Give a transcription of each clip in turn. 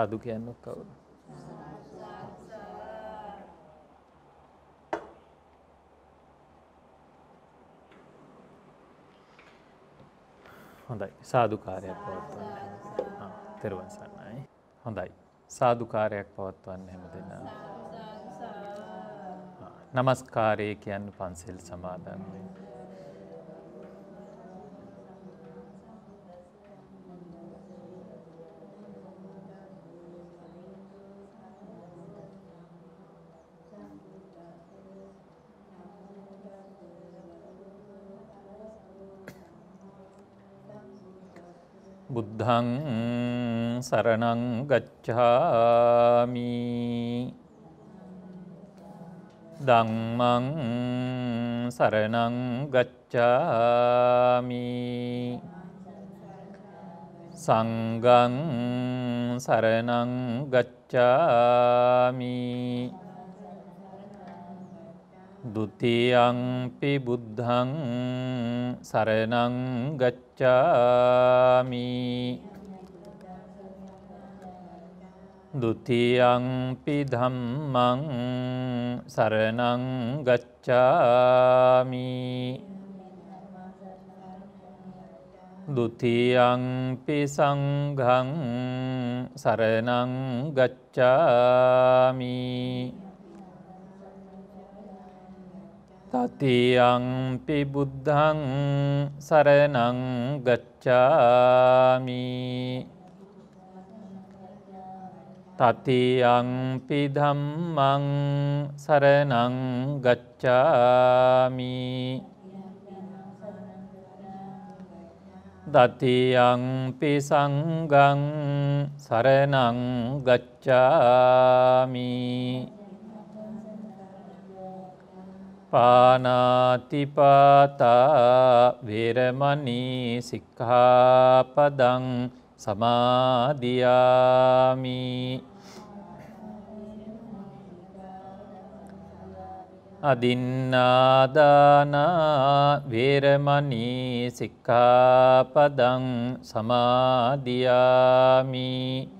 සාදු කියන්නත් කවුද? හොඳයි සාදුකාරයක් පවත්වන්න. තෙරුවන් සරණයි. හොඳයි. සාදුකාරයක් පවත්වන්න හැම දෙනා. නමස්කාරය කියන්න පන්සල් සමාදන් වෙන්න. බුද්ධං සරණං ගච්ඡාමි දංමං සරණං ගච්ඡාමි සංගං සරණං ගච්ඡාමි දුතියංපි බුද්ධං සරණං ගච්ඡාමි ගච්ඡාමි ဒုတိယံ පි ධම්මං සරණං ගච්ඡාමි ဒုတိယံ පි සංඝං සරණං ගච්ඡාමි තතියංපි බුද්ධං සරණං ගච්ඡාමි තතියංපි ධම්මං සරණං ගච්ඡාමි දතියංපි සංගං සරණං ගච්ඡාමී පානාතිපාතා වේරමනී සික්ඛාපදං සමාධයාමි අදින්නාදානා වේරමනී සික්ඛාපදං සමාධයාමී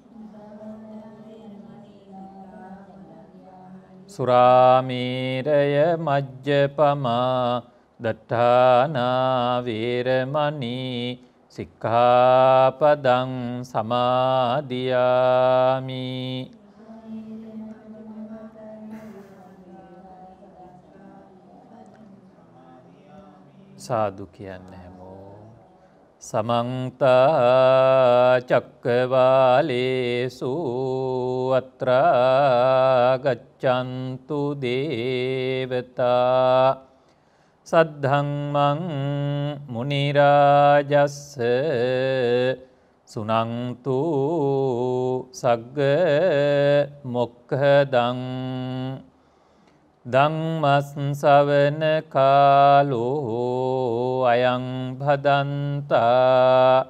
සුරාමීරය මජ්්‍යපමා දට්ඨානාවේරමනී සික්කාපදං සමාධයාමි සාදු කියන්නේ. සමන්තාචක්කවාලේසු අත්‍රාගච්චන්තු දේවතා සද්ධංමං මුනිරාජස්ස සුනංතු සග්ග මොක්හදං දම්මස්සවන කාලෝ අයං පදන්තා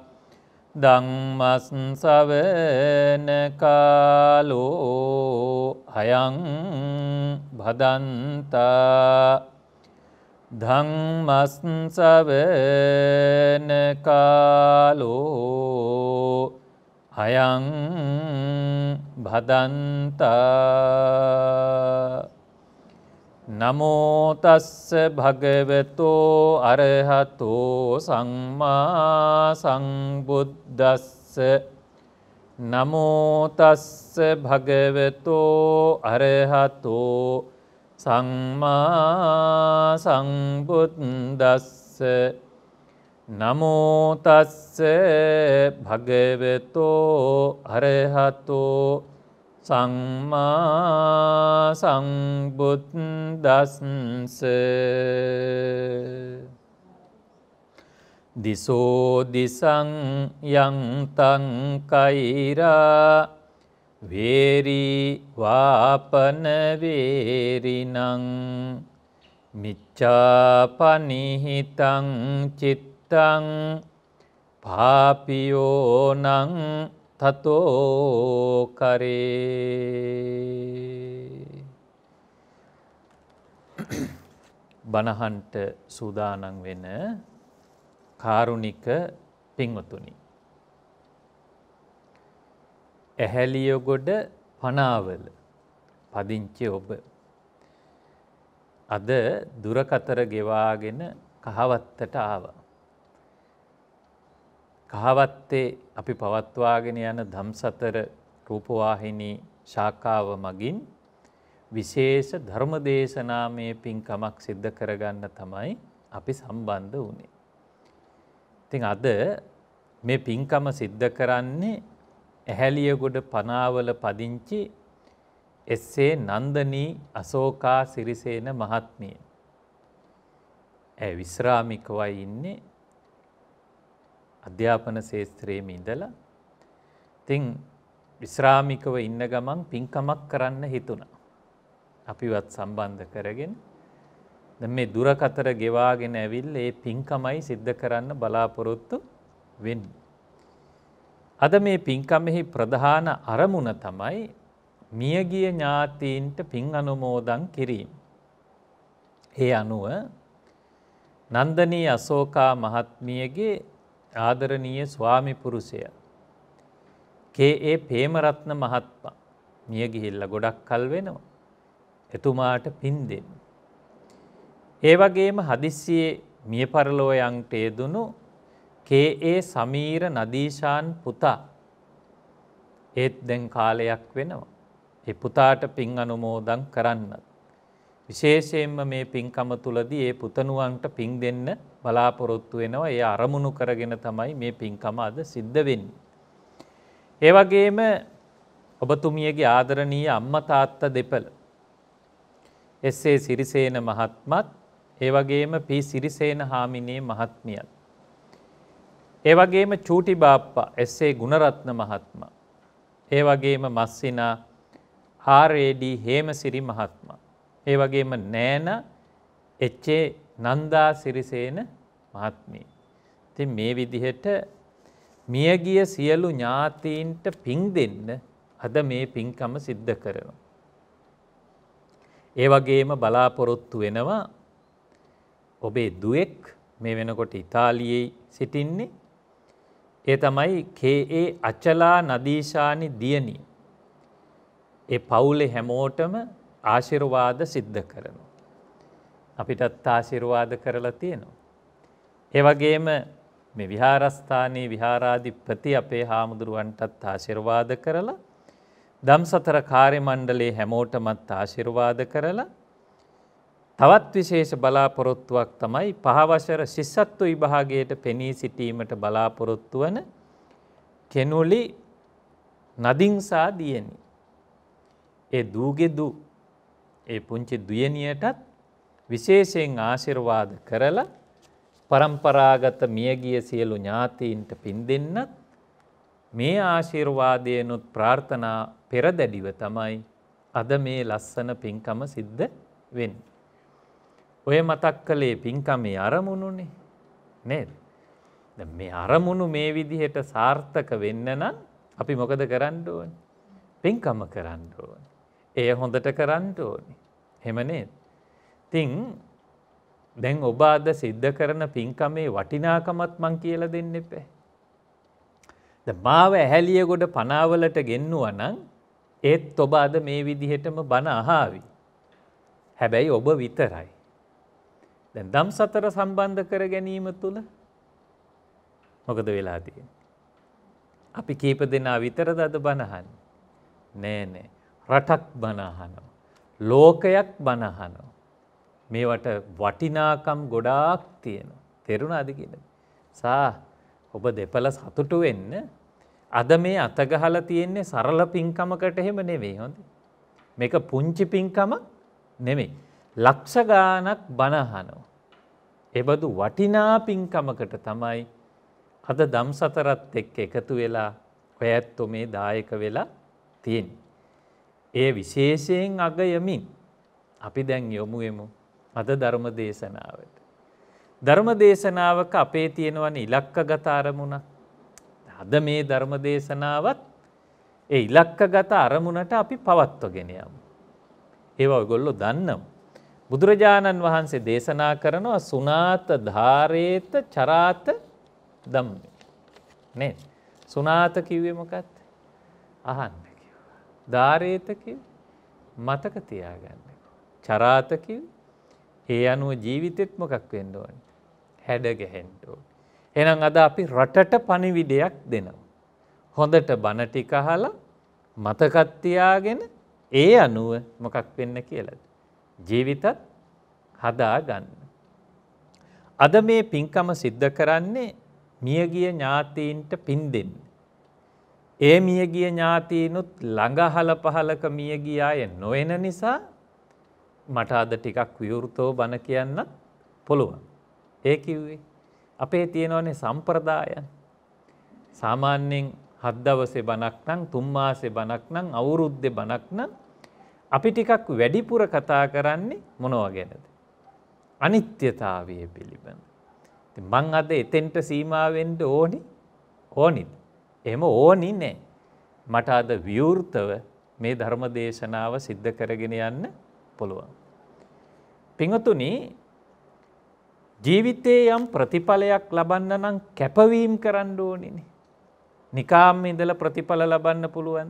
දම්මස්සවන කාලෝ අයං පදන්තා ධම්මස්සවන කාලෝ අයං බදන්තා නමෝතස්ස භගවතෝ අරහතෝ සංමා සංබුද්දස්ස නමෝතස්ස භගවතෝ අරහතෝ සංමා සංබුද්දස්ස නමෝතස්ස භගවතෝ අරහතෝ සම්මා සංබුද්දස්ස දිසෝදිසං යන්තං කෛරා වේරී වාපන වේරිනං මිච්චාපනිහිතං චිත්තං පාපියෝනං තතෝ කරේ බණහන්ට සූදානන් වෙන කාරුණික පින්වතුනි. ඇහැලියොගොඩ පනාවල පදිංචි ඔබ. අද දුරකතර ගෙවාගෙන කහවත්තට ආවා. කහවත්තේ අපි පවත්වාගෙන යන ධම්සතර රූපවාහිනී ශාකාව මගින් විශේෂ ධර්මදේශනාමය පින්කමක් සිද්ධ කරගන්න තමයි අපි සම්බන්ධ වනේ. ඉතිං අද මේ පින්කම සිද්ධ කරන්නේ ඇහැලියගොඩ පනාවල පදිංචි එස්සේ නන්දනී අසෝකා සිරිසේන මහත්මිය. ඇ විශ්‍රාමිකවයි ඉන්නේ අධ්‍යාපන ශේත්‍රයේම ඉඳලා ඉතින් විශ්‍රාමිකව ඉන්න ගමන් පින්කමක් කරන්න හිතුණා. අපිවත් සම්බන්ධ කරගෙන දැන් මේ දුර කතර ගෙවාගෙන ඇවිල්ලා මේ පින්කමයි සිද්ධ කරන්න බලාපොරොත්තු වෙන්නේ. අද මේ පින්කමෙහි ප්‍රධාන අරමුණ තමයි මියගිය ඥාතීන්ට පින් අනුමෝදන් කිරීම. ඒ අනුව නන්දනී අසෝකා මහත්මියගේ ආදරණීය ස්වාමි පුරුෂය. කේ.ඒ. ප්‍රේමරත්න මහත්මයා මිය ගිහිල්ලා ගොඩක් කල් වෙනවා. එතුමාට පින් දෙන්න. ඒ වගේම හදිස්සියේ මිය පරලෝයන්ට යෙදුණු කේ.ඒ. සමීර නදීෂාන් පුතා ඒත් දැන් කාලයක් වෙනවා. ඒ පුතාට පින් අනුමෝදන් කරන්නත්. විශේෂයෙන්ම මේ පින්කම තුලදී ඒ පුතණුවන්ට පින් දෙන්න බලාපොරොත්තු වෙනවා. ඒ අරමුණු කරගෙන තමයි මේ පින්කම අද සිද්ධ වෙන්නේ. ඒ වගේම ඔබතුමියගේ ආදරණීය අම්මා තාත්තා දෙපළ එස්.ඒ. සිරිසේන මහත්මත් ඒ වගේම පී සිරිසේන හාමිනේ මහත්මියත් ඒ වගේම චූටි බාප්පා එස්.ඒ. ගුණරත්න මහත්මයා ඒ වගේම මස්සිනා ආරේඩී හේමසිරි මහත්මයා ඒ වගේම නෑන එච්චේ නන්දා සිරිසේන මහත්මී. ති මේ විදිහට මියගිය සියලු ඥාතීන්ට පින් දෙන්න අද මේ පින්කම සිද්ධ කරනවා. ඒ වගේම බලාපොරොත්තු වෙනවා ඔබේ දුවෙක් මේ වෙනකොට ඉතාලියේ සිටින්නේ ඒ තමයි කේ අචලා නදීශානි දියණිය. ඒ පවුලේ හැමෝටම ආශිරුවාද සිද්ධ කරනවා. අපිටත් ආශිරුවාද කරලා තියෙනවා. ඒවගේම මේ විහාරස්ථානයේ විහාරාධිපති අපේ හාමුදුරුවන්ටත් ආශිර්වාද කරලා දම් සතර කාර්ය මණ්ඩලේ හැමෝටමත් ආශිර්වාද කරලා තවත් විශේෂ බලාපොරොත්තුවක් තමයි පහවසර ශිස්සත්තු විභාගයට පෙනී සිටීමට බලාපොරොත්තු වන කෙනුලි නදිංසා දියණි ඒ දූගෙ දූ ඒ පුංචි දුයනියටත් විශේෂයෙන් ආශිර්වාද කරලා પરම්පරාගත මියගිය සියලු ඥාතීන්ට පින් දෙන්නත් මේ ආශිර්වාදයනොත් ප්‍රාර්ථනා පෙරදැඩිව තමයි අද මේ ලස්සන පින්කම සිද්ධ වෙන්. ඔය මතක් කළේ පින්කමේ අරමුණුනේ නේද. මේ අරමුණු මේ විදිහට සාර්ථක වෙන්න නම් අපි මොකද කරන්න ඕන පින්කම කරන්න ඕන. එය හොඳට කරන්න ඕනි. හෙමනේ. තින් දැන් ඔබ අද සිද්ධ කරන පින්කමේ වටිනාකමත් මං කියල දෙන්න එපේ. ද මාව ඇහැලිය ගොඩ පනාවලට ගෙන්නුවනං ඒත් ඔබ අද මේ විදිහටම බණ අහාවි. හැබැයි ඔබ විතරයි. දැන් දම් සතර සම්බන්ධ කර ගැනීම තුළ මොකද වෙලා තියෙන. අපි කීප දෙනා විතරද අද බණහන් නෑනෑ රටක් බනහනෝ. ලෝකයක් බනහනෝ. මේවට වටිනාකම් ගොඩාක් තියෙනවා. තෙරුණාද කියන. සා ඔබ දෙපළ සතුටු වෙන්න අද මේ අතගහල තියෙන්නේ සරල පින්කමකට එහෙම නෙවෙයි හොඳ. මේක පුංචි පින්කම නෙමෙයි. ලක්ෂ ගානක් බණහනෝ. එබඳු වටිනා පින්කමකට තමයි අද දම් සතරත් එක්ක එකතු වෙලා ඔයැත්තො මේ දායක වෙලා තියෙන්. ඒ විශේෂයෙන් අගයමින් අපි දැන් යොමුයමු අද ධර්ම දේශනාවට. ධර්ම දේශනාවක අපේ තියෙනවන ඉලක්ක ගතාරමුණ අද මේ ධර්ම දේශනාවත් ඒ ඉලක්ක ගත අරමුණට අපි පවත්වගෙනයම්. ඒව ඔගොල්ලො දන්නම්. බුදුරජාණන් වහන්සේ දේශනා කරනවා සුනාත ධාරේත චරාත දම්ම. නේ සුනාත කිව්වමකත් අහන්න. ධාරේතකිව මතක තියාගන්න. චරාතකිව ඒ අනුව ජීවිතෙත් මොකක් වෙන්න ඕන. හැඩගැහෙන්ටෝ. එනම් අද අපි රටට පණිවිඩයක් දෙනවා. හොඳට බණටික හලා මතකත්තියාගෙන ඒ අනුව මොකක් වෙන්න කියලද. ජීවිතත් හදා ගන්න. අද මේ පින්කම සිද්ධ කරන්නේ මියගිය ඥාතීන්ට පින් දෙන්න. ඒ මියගිය ඥාතීනුත් ළඟහල පහලක මියගිය අය නොවෙන නිසා මට අද ටිකක් විවෘතෝ බණ කියන්නත් පොළුවන්. ඒ කිව්වේ. අපේ තියෙනවනේ සම්ප්‍රදායන්. සාමාන්‍යයෙන් හද්දවසේ බණක් නම් තුම්මාසේ බණක් නම් අවුරුද්ධෙ බණක් නම් අපි ටිකක් වැඩිපුර කතා කරන්නේ මොනව ගැනද. අනිත්‍යතාවය පිළිබඳ. මං අද එතෙන්ට සීමාවෙන්ට ඕනි ඕනිත්. එහෙම ඕනි නෑ. මට අද විවෘතව මේ ධර්ම දේශනාව සිද්ධ කරගෙන යන්න පුළුවන්. පිඟතුනි ජීවිතයේ යම් ප්‍රතිඵලයක් ලබන්න නම් කැපවීම් කරන්න ඕනිනේ. නිකාම් ඉඳලා ප්‍රතිඵල ලබන්න පුළුවන්.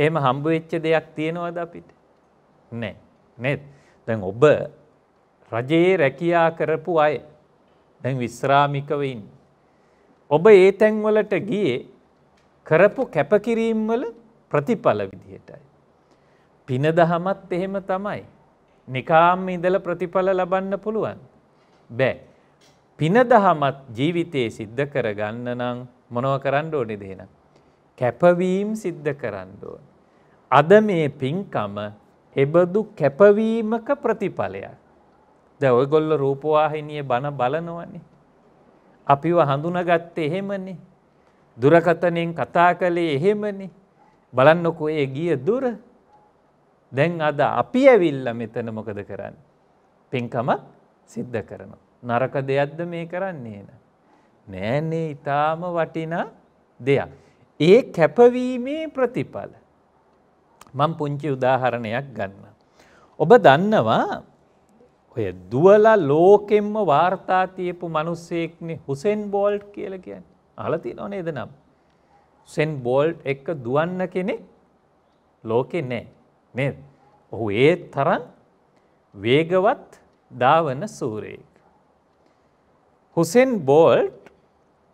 එහෙම හම්බ වෙච්ච දෙයක් තියෙනවද අපිට? නැහැ. නේද? දැන් ඔබ රජයේ රැකියා කරපු අය දැන් විශ්‍රාමිකව ඉන්නේ. ඔබ ඒ තැන්වලට ගියේ කරපු කැපකිරීම්වල ප්‍රතිඵල විදිහටයි. පින දහමත් එහෙම තමයි. නිකාම් ඉඳල ප්‍රතිඵල ලබන්න පුළුවන්. බෑ. පින දහමත් ජීවිතයේ සිද්ධ කරගන්න නම් මොනව කරන්න ඕනෙ දෙන. කැපවීම් සිද්ධ කරන්න ඕන. අද මේ පින්කම එබඳු කැපවීමක ප්‍රතිඵලයක්. ද ඔයගොල්ල රූපවාහිනිය බණ බලනවන්නේ. අපිව හඳුනගත්තේ එහෙමනේ. දුරකතනෙන් කතා කළේ එහෙමනේ. බලන්නකො ඒ ගිය දුර. දැන් අද අපි ඇවිල්ල මෙතන මොකද කරන්න. පින්කමක් සිද්ධ කරනවා. නරක දෙයක්ද මේ කරන්නේ න. නෑනේ ඉතාම වටිනා දෙයක්. ඒ කැපවීමේ ප්‍රතිඵල. මං පුංචි උදාහරණයක් ගන්න. ඔබ දන්නවා ඔය දුවලා ලෝකෙම්ම වාර්තාතියපු මනුස්සෙක්න හුසෙන් බෝල්ට් කියල කියන්න අලති නොන එද නම්. සෙන් බෝල්ට් එක්ක දුවන්න කෙනෙ ලෝකෙ නෑ නේ ඔහු ඒ තරන් වේගවත් දාවන සූරයෙක්. හුසෙන් බෝල්ට්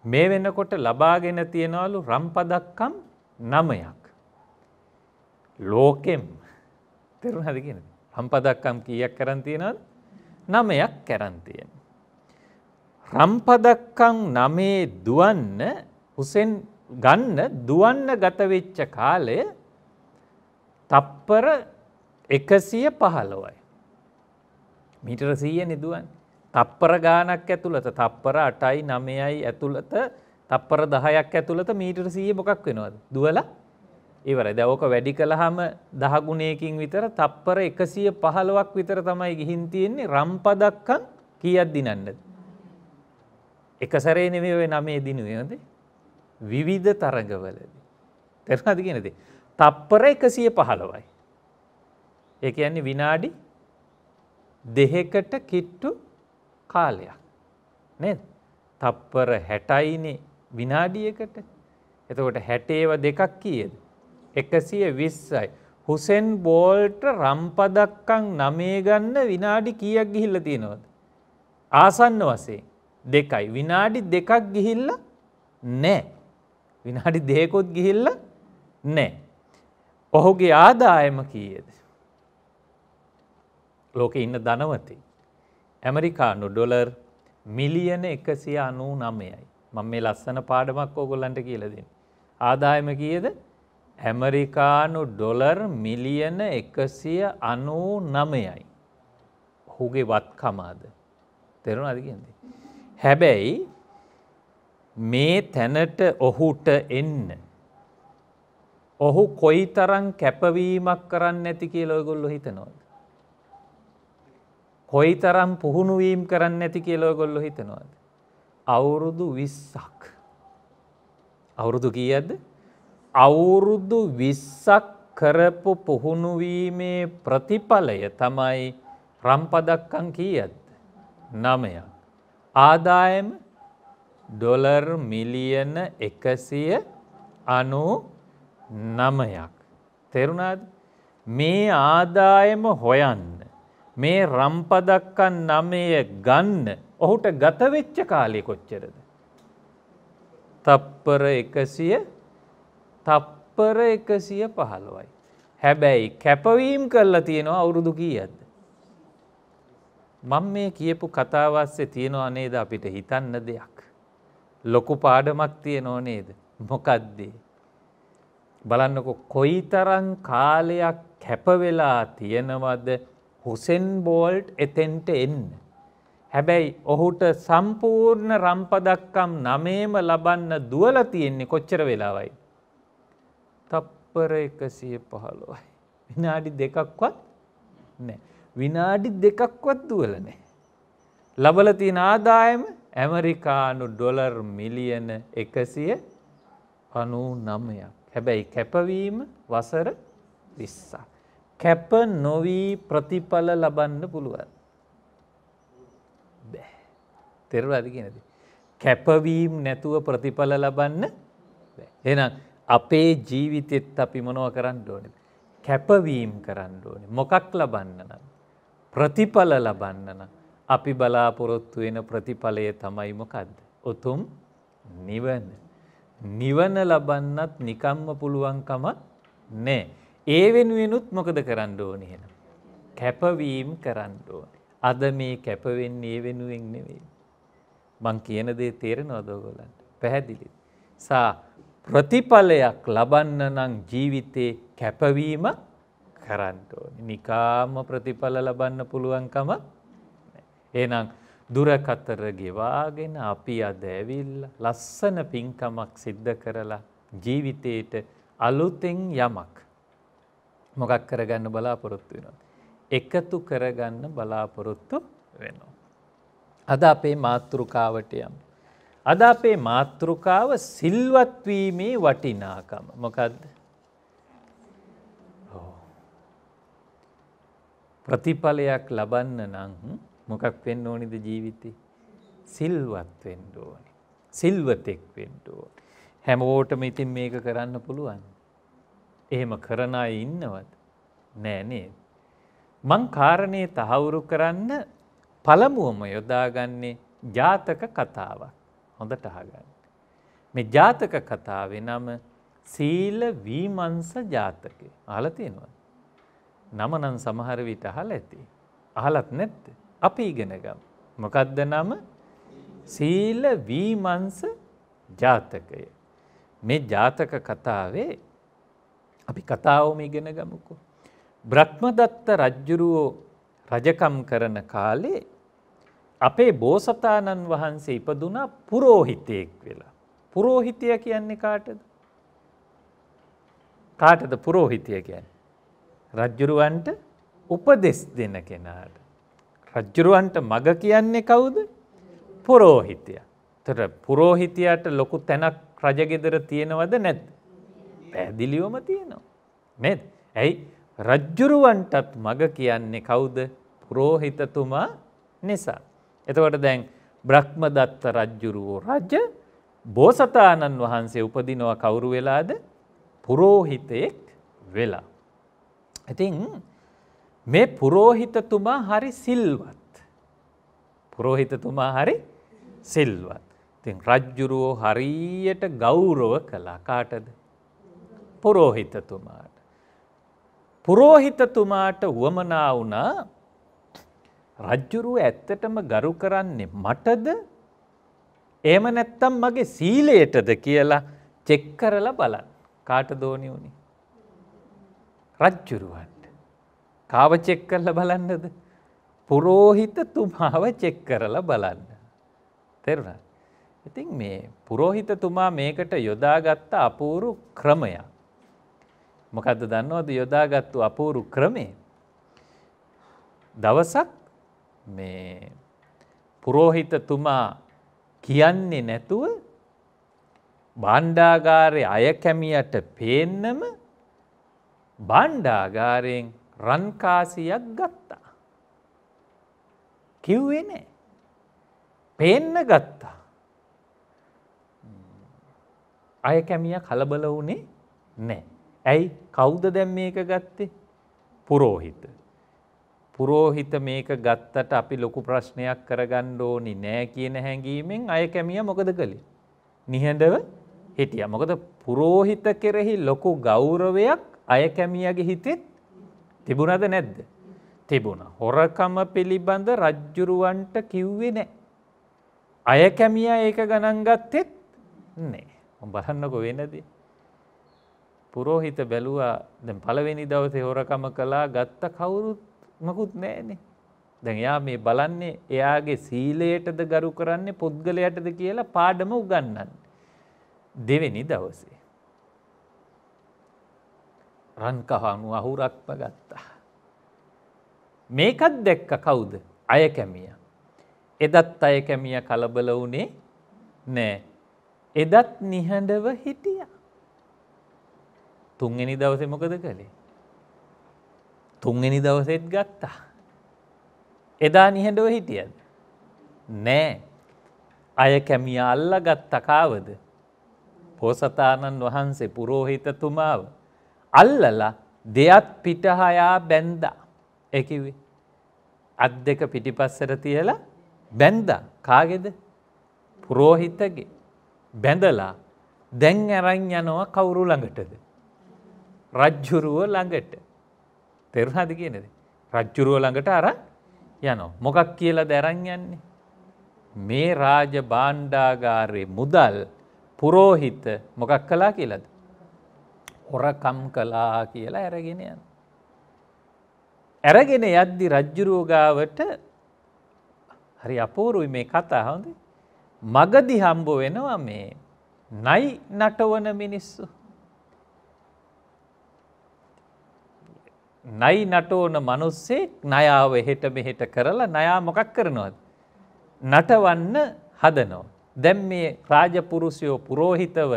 මේ වෙනකොට ලබාගෙන තියෙනවලු රම්පදක්කම් නමයක්. ලෝකෙම් තෙරුණ හදගෙන රම්පදක්කම් කියක් කරන් තියෙනද නමයක් කැරන්තියෙන්. රම්පදක්කං නමේ දුවන්න හුසෙන් ගන්න දුවන්න ගතවෙච්ච කාලය තප්පර එකසිය පහළොවයි. මිටර සීය නිදුවන් තප්පර ගානක් ඇතුළත තප්පර අටයි නමයයි ඇතුළත තප්පර දහයක් ඇතුළත මීටර සීය මොකක් වෙනවද දුවලා ඒවර දැවෝක වැඩි කළහම දහගුණයකින් විතර තප්පර එකසිය පහළවක් විතර තමයි ගිහින් තියෙන්නේ රම්පදක්කන් කියත් දිනන්නද. එක සැරේ නෙවේ ඔය නමේ දිනුවද විවිධ තරගවලද. තෙරනාද කියනද. තප්පර එකසිය පහළවයි. ඒ යන්නේ විනාඩි දෙහෙකට කිට්ටු කාලයක්. න තප්පර හැටයිනේ විනාඩියකට එතකොට හැටේව දෙකක් කියද. එකසිය විස්සයි. හුසෙන් බෝල්ට රම්පදක්කං නමේ ගන්න විනාඩි කියක් ගිහිල්ල තියෙනවද. ආසන්න වසේ දෙකයි. විනාඩි දෙකක් ගිහිල්ල නෑ. විනාඩි දෙකොත් ගිහිල්ල නෑ. ඔහුගේ ආදායම කීයද. ලෝක ඉන්න දනවති. ඇමරිකානු ඩොලර් මිලියන එකසිය අනූ නමයයි. මං මේ ලස්සන පාඩමක් ඕගොල්ලන්ට කියලදන්න. ආදායම කියද ඇමරිකානු ඩොලර් මිලියන එකසිය අනූ නමයයි. හුගේ වත්කමාද තෙරුණ අදගද. හැබැයි මේ තැනට ඔහුට එන්න. ඔහු කොයි තරං කැපවීමක් කරන්න ඇති කියල ඔයගොල්ලො හිතනොද. කොයි තරම් පුහුණුවීම් කරන්න ඇති කියලෝ ගොල්ලො හිතනවාද. අවුරුදු විස්සක්. අවුරුදු කියද්ද අවුරුදු විස්සක් කරපු පුහුණුවීමේ ප්‍රතිඵලය තමයි රම්පදක්කං කී ඇත්ද. නමයක්. ආදායම ඩොලර් මිලියන එකසිය අනු නමයක්. තෙරුණාද මේ ආදායම හොයන්න. මේ රම්පදක්කන් නමය ගන්න ඔහුට ගතවෙච්ච කාලය කොච්චරද. තප්පර එකසිය තප්පර එකසිය පහළොවයි. හැබැයි කැපවීම් කරලා තියෙනවා අවුරුදු කීයද. මං මේ කියපු කතාවස්සේ තියෙනවා නේද අපිට හිතන්න දෙයක්. ලොකු පාඩමක් තියනෝ නේද. මොකද්දේ. බලන්නකො කොයි තරං කාලයක් කැපවෙලා තියෙනවද හුසෙන් බෝල්ට් එතෙන්ට එන්න. හැබැයි ඔහුට සම්පූර්ණ රම්පදක්කම් නමේම ලබන්න දුවල තියෙන්නේ කොච්චර වෙලාවයි. තප්පර එකසිය පහළොයි. විනාඩි දෙකක්වත් නෑ. විනාඩි දෙකක්වත් දුවලනේ. ලබලතින ආදායම ඇමරිකානු ඩොලර් මිලියන එකසිය පනූ නමයක්. හැබැයි කැපවීම වසර විස්සා. කැප නොවී ප්‍රතිඵල ලබන්න පුළුවන්. බෑ. තෙරව අදගෙනද. කැපවීම් නැතුව ප්‍රතිඵල ලබන්න එනම් අපේ ජීවිතෙත් අපි මොනව කරන්න ඕන. කැපවීම් කරන්න ඕන. මොකක් ලබන්නන. ප්‍රතිඵල ලබන්නන. අපි බලාපොරොත්තු වෙන ප්‍රතිඵලය තමයි මොකක්ද. උතුම් නිවන. නිවන ලබන්නත් නිකම්ම පුළුවන්කමක් නෑ. ඒ වෙනුවෙනුත් මොකද කරන්න ඕන හෙන. කැපවීම් කරන්න ඕන. අද මේ කැපවෙන් ඒ වෙනුවෙන් නෙවෙයි. මං කියන දේ තේරෙන අදෝගොලන්ට පැහැදිලි. සා ප්‍රතිඵලයක් ලබන්න නම් ජීවිතේ කැපවීම කරන්න ඕනේ. නිකාම ප්‍රතිඵල ලබන්න පුළුවන්කම එහෙනම් දුර කතර ගෙවාගෙන අපි අද ඇවිල්ලා ලස්සන පින්කමක් සිද්ධ කරලා ජීවිතේට අලුතෙන් යමක් මොකක් කරගන්න බලාපොරොත්තු වෙනවද? එකතු කරගන්න බලාපොරොත්තු වෙනවා. අද අපේ මාතෘකාවට යමු. අද අපේ මාතෘකාව සිල්වත්වීමේ වටිනාකම මොකක්ද. ප්‍රතිඵලයක් ලබන්න නං මොකක් වෙන්න ඕනිද ජීවිතේ. සිල්වත් වෙන්ඩ ඕනි. සිල්වතෙක් වෙන්ඩ ඕන. හැමෝටම ඉතින් මේක කරන්න පුළුවන්. එහෙම කරන අය ඉන්නවත් නෑනේ. මං කාරණය තහවුරු කරන්න පළමුුවම යොදාගන්නේ ජාතක කතාවක්. හොඳට අහගන්න. මේ ජාතක කතාවේ නම සීල වීමංස ජාතකය. අහලා තියෙනවද? නම නම් සමහර විට අහලා ඇති. අහලත් නැද්ද? අපි ඉගෙන ගමු. මොකද්ද නම? සීල වීමංස ජාතකය. මේ ජාතක කතාවේ අපි කතාවම ඉගෙන ගමුකෝ. බ්‍රහ්මදත්ත රජ්ජුරුවෝ රජකම් කරන කාලේ අපේ බෝසතාණන් වහන්සේ ඉපදුනා පුරෝහිතයෙක් වෙලා. පුරෝහිතය කියන්නේ කාටද. කාටද පුරෝහිතය ගැන්. රජ්ජුරුවන්ට උපදෙස් දෙන කෙනාට. රජ්ජුරුවන්ට මග කියන්නේ කවුද පුරෝහිතය. තොට පුරෝහිතයට ලොකු තැනක් රජගෙදර තියෙනවද නැත්. පැදිලියෝම තියෙනවා. මෙ ඇයි රජ්ජුරුවන්ටත් මග කියන්නේ කවුද පුරෝහිතතුමා නිසා. එතකොට දැන් බ්‍රහ්මදත්ත රජ්ජුරුවෝ රජ්‍ය බෝසතාණන් වහන්සේ උපදිනව කවුරු වෙලාද පුරෝහිතයෙක් වෙලා. ඉතින් මේ පුරෝහිතතුමා හරි සිල්වත්. පුරෝහිතතුමා හරි සිල්වත්. තින් රජ්ජුරුවෝ හරියට ගෞරව කලා කාටද. පුරෝහිතතුමාට. පුරෝහිතතුමාට වුවමනා වුණා රජ්ජුරුව ඇත්තටම ගරු කරන්නේ මටද එම නැත්තම් මගේ සීලයටද කියලා චෙක් කරලා බලන් කාට දෝනි වුණේ. රජ්ජුරුවන්ට කාව චෙක් කරලා බලන්නද පුරෝහිත තුමාව චෙක් කරලා බලන්න. තෙරුණ. ඉතින් මේ පුරෝහිත තුමා මේකට යොදාගත්ත අපූරු ක්‍රමයක්. මොකද දන්නවද යොදාගත්තු අපූරු ක්‍රමේ. දවසක් මේ පුරෝහිතතුමා කියන්නේ නැතුව බණ්ඩාගාරය අයකැමියට පේන්නම බණ්ඩාගාරයෙන් රන්කාසියක් ගත්තා. කිව්වේ නෑ. පේන්න ගත්තා. අයකැමිය කලබල වුණේ නෑ. ඇයි කෞුද දැම් මේක ගත්තේ පුරෝහිත. පුරෝහිත මේක ගත්තට අපි ලොකු ප්‍රශ්නයක් කරගන්න ඕනි නෑ කියන හැඟීමෙන් අය කැමිය මොකද කළේ. නිහඬව හිටිය. මොකද පුරෝහිත කෙරෙහි ලොකු ගෞරවයක් අය කැමියගේ හිතෙත් තිබුණද නැද්ද. තිබුණ. හොරකම පිළිබඳ රජ්ජුරුවන්ට කිව්වේ නෑ. අය කැමිය ඒක ගණන්ගත්තෙත් නෑ. බලන්නකො වෙනදී. පුරෝහිත බැලුවා දැ පලවෙනි දවසේ හොරකම කලා ගත්ත කවුරුත් මකුත් නෑනේ. දැන් එයා මේ බලන්නේ එයාගේ සීලයටද ගරු කරන්නේ පුද්ගලයටද කියලා පාඩම උගන්නන්න. දෙවෙනි දවසේ. රංකහනු අහුරක්ම ගත්තා. මේකත් දැක්ක කවුද අය කැමිය. එදත් අය කැමිය කලබල වුණේ නෑ. එදත් නිහඬව හිටිය. තුන්ගනි දවසේ මොකද කළේ. තුන්ගනි දවසෙත් ගත්තා. එදා නිහඬව හිටියද. නෑ අය කැමිය අල්ල ගත්ත කාවද. පෝසතාණන් වහන්සේ පුරෝහිතතුමාව. අල්ලලා දෙයත් පිටහයා බැන්දා එකවේ. අත් දෙක පිටිපස්සර තියලා බැන්ද කාගෙද පුරෝහිතගේ බැඳලා දැන් ඇරං යනවා කවුරු ළඟටද. රජ්ජුරුව ළඟට තෙරුහාද කියනෙද. රජ්ජුරුව ළඟට අර යනෝ. මොකක් කියලා දැරන් යන්නේ. මේ රාජ බාණ්ඩාගාරය මුදල් පුරෝහිත මොකක් කලා කියලද. හොරකම් කලා කියලා ඇරගෙන යන්න. ඇරගෙන යද්දි රජ්ජුරෝගාවට හරි අපූරුයි මේ කතා හොඳ මගදි හම්බ වෙනවා මේ නයි නටවන මිනිස්සු නයි නටෝන මනුස්සෙක් නයාව එහෙට මෙහෙට කරලා නයා මොකක් කරනවද. නටවන්න හදනෝ. දැම් මේ රාජපුරුෂයෝ පුරෝහිතව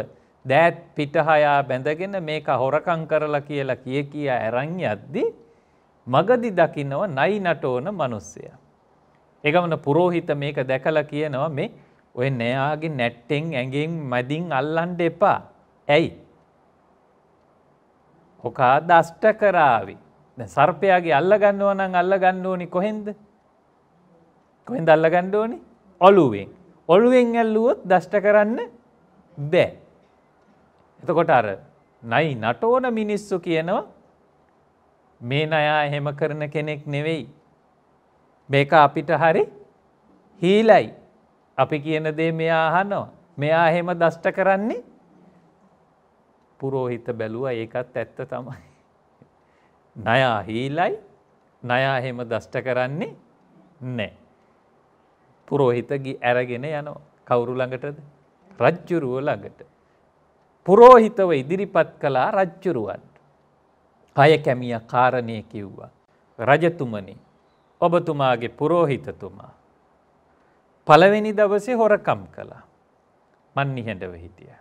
දෑත් පිටහයා බැඳගෙන මේක හොරකං කරලා කියලා කිය කිය ඇරං යද්දි මගදි දකිනව නයි නටෝන මනුස්සය. එකමන පුරෝහිත මේක දැකලා කියනවා මේ ඔය නයාගේ නැට්ටෙන් ඇගෙන් මැදින් අල්ලන්ඩ එපා ඇයි. හොකා දෂ්ට කරාවි. සර්පයාගේ අල්ල ගන්නව නම් අල්ල ගන්න ඕනි කොහෙන්ද කොහෙන්ද අල්ල ගණ්ඩ ඕනි ඔලුවෙන් ඔළුවෙන් ඇල්ලුවොත් දෂ්ට කරන්න බෑ එතකොට අර නයි නටෝන මිනිස්සු කියනවා මේ නයා එහෙම කරන කෙනෙක් නෙවෙයි මේක අපිට හරි හීලයි අපි කියන දේ මෙයා අහනවා මෙයා එහෙම දෂ්ට කරන්නේ පුරෝහිත බැලුව ඒකත් ඇත්ත තමයි නයා හීලයි නයා එහෙම දෂ්ට කරන්නේ නෑ. පුරෝහිතගි ඇරගෙන යනෝ කවුරු ළඟටද රජ්ජුරුව ළඟට. පුරෝහිතව ඉදිරිපත් කලා රජ්ජුරුවන්. කය කැමිය කාරණය කිව්වා. රජතුමනි ඔබතුමාගේ පුරෝහිතතුමා. පළවෙනි දවසේ හොරකම් කලා මන් නිහඬව හිටිය.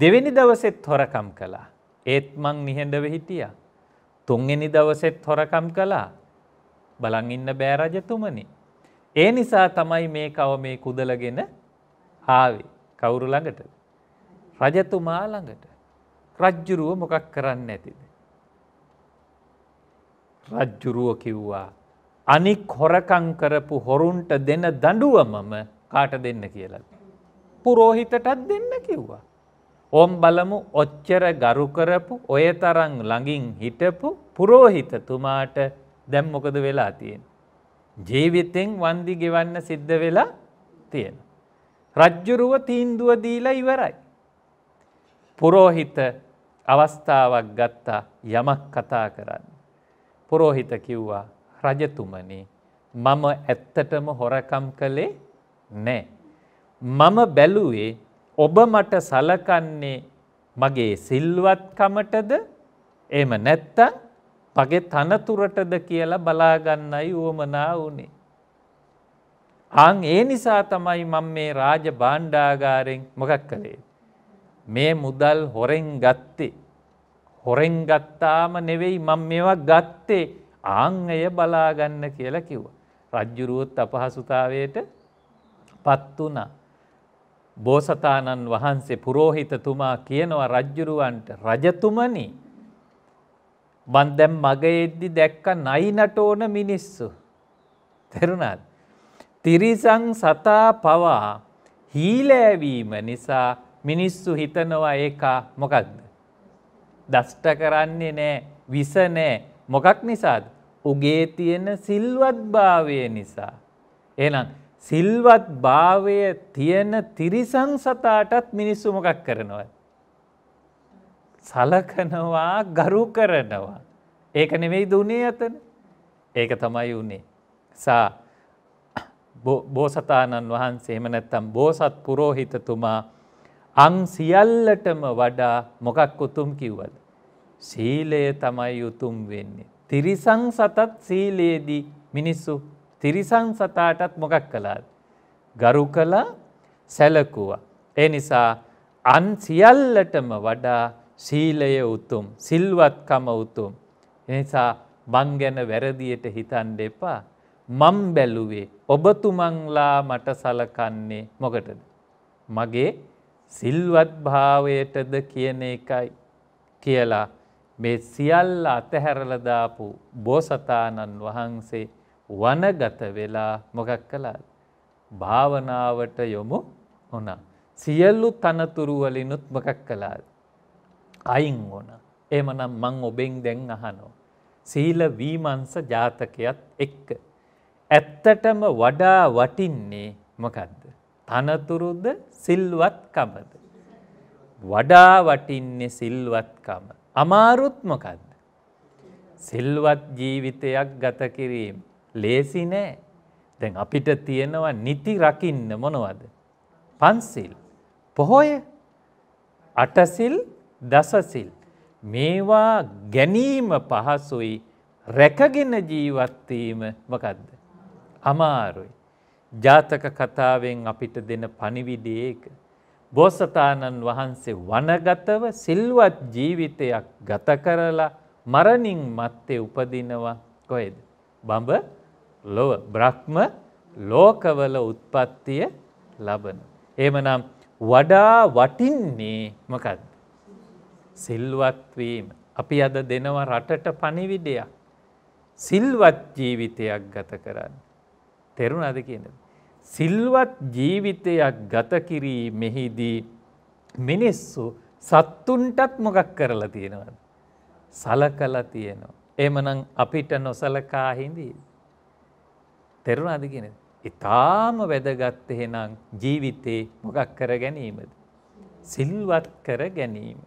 දෙවෙනි දවසෙත් හොරකම් කලා ඒත් මං නිහඬව හිටියා තුන්වෙනි දවසෙත් හොරකම් කළා බලන් ඉන්න බෑ රජතුමනි. ඒ නිසා තමයි මේ කව මේ කුදලගෙන ආවේ කවුරු ළඟට. රජතුමා ළඟට. රජ්ජුරුව මොකක් කරන්න ඇතිද. රජ්ජුරුව කිව්වා අනික් හොරකං කරපු හොරුන්ට දෙන දඩුවමම කාට දෙන්න කියලා. පුරෝහිතටත් දෙන්න කිව්වා. ඕම් බලමු ඔච්චර ගරු කරපු ඔය තරං ළඟින් හිටපු පුරෝහිතතුමාට දැම් මොකද වෙලා තියෙන. ජීවිතෙන් වන්දි ගෙවන්න සිද්ධ වෙලා තියෙන. රජ්ජුරුව තීන්දුව දීලා ඉවරයි. පුරෝහිත අවස්ථාවක් ගත්තා යමක් කතා කරන්න. පුරෝහිත කිව්වා රජතුමනි මම ඇත්තටම හොරකම් කළේ නෑ. මම බැලුවේ ඔබ මට සලකන්නේ මගේ සිල්වත්කමටද එම නැත්තං පගේ තනතුරටද කියලා බලාගන්නයි වුවමනා වනේ. අං ඒ නිසා තමයි මං මේ රාජ බාණ්ඩාගාරෙන් මොකක් කළේ. මේ මුදල් හොරෙන් ගත්තේ. හොරෙන් ගත්තාම නෙවෙයි මං මේවා ගත්තේ ආංය බලාගන්න කියලා කිව්ව. රජ්ජුරුවොත් අපහසුතාවයට පත් වනා. බෝසතාණන් වහන්සේ පුරෝහිතතුමා කියනවා රජ්ජුරුවන්ට රජතුමනි බන් දැම් මග එද්දි දැක්ක නයිනට ඕන මිනිස්සු. තෙරුණත්. තිරිසං සතා පවා හීලෑවීම නිසා මිනිස්සු හිතනවා ඒකා මොකක්ද. දෂ්ට කරන්නේ නෑ විස නෑ මොකක් නිසාද. උගේ තියෙන සිල්වත්භාවය නිසා. එනම් සිල්වත් භාවය තියෙන තිරිසන් සතාටත් මිනිස්සු මොකක් කරනව. සලකනවා ගරු කරනවා. ඒක නෙවෙයි දුනේ ඇතන ඒක තමයි වුණේ. සා බෝසතාණන් වහන්සේ එමනැත්තම් බෝසත් පුරෝහිතතුමා අං සියල්ලටම වඩා මොකක් උතුම් කිව්වද. සීලය තමයි උතුම් වෙන්නේ. තිරිසං සතත් සීලයේදී මිනිස්සු තිරිසන් සතාටත් මොකක් කළාද. ගරු කලා සැලකුවා. ඒ නිසා අන් සියල්ලටම වඩා සීලය උතුම් සිල්වත්කම උතුම්. එනිසා මං ගැන වැරදියට හිතන්ඩ එපා. මම් බැලුවේ ඔබතුමංලා මට සලකන්නේ මොකටද. මගේ සිල්වත් භාවයටද කියන එකයි කියලා මේ සියල්ල අතහැරලදාපු බෝසතාණන් වහන්සේ වනගත වෙලා මොකක් කළාද. භාවනාවට යොමු වුණා. සියල්ලු තනතුරුවලිනුත් මොකක් කලාද. අයින් ඕන. එමනම් මං ඔබෙන් දැන් අහනෝ. සීල වීමන්ස ජාතකයත් එක්ක. ඇත්තටම වඩා වටින්නේ මොකක්ද. තනතුරුද සිල්වත්කමද. වඩා වටින්නේ සිල්වත්කම. අමාරුත් මොකක්ද. සිල්වත් ජීවිතයක් ගත කිරීම. ලේසි නෑ දැන් අපිට තියෙනවා නිති රකින්න මොනවද. පන්සිල් පොහොය අටසිල් දසසිල් මේවා ගැනීම පහසුයි රැකගෙන ජීවත්වීම මකදද. අමාරුයි. ජාතක කතාවෙන් අපිට දෙන පනිවිඩියක. බෝසතාණන් වහන්සේ වනගතව සිල්වත් ජීවිතයක් ගත කරලා මරණින් මත්තේ උපදිනවා කොයද. බඹ ලොව බ්‍රහ්ම ලෝකවල උත්පත්තිය ලබන. එමනම් වඩා වටින්නේ මොකද. සිල්වත්වීම. අපි අද දෙනවා රටට පනිවිඩයක්. සිල්වත් ජීවිතයක් ගත කරන්න. තෙරුණ අද කියනද. සිල්වත් ජීවිතයක් ගත කිරීමෙහිදී මිනිස්සු සත්තුන්ටත් මොකක් කරලා තියෙනවද. සලකලා තියෙනවා. එමනම් අපිට නොසලකා හිදී. තෙරුණාද කියන ඉතාම වැදගත්ත එහෙනම් ජීවිතේ මොකක් කර ගැනීමද. සිල්වත් කර ගැනීම.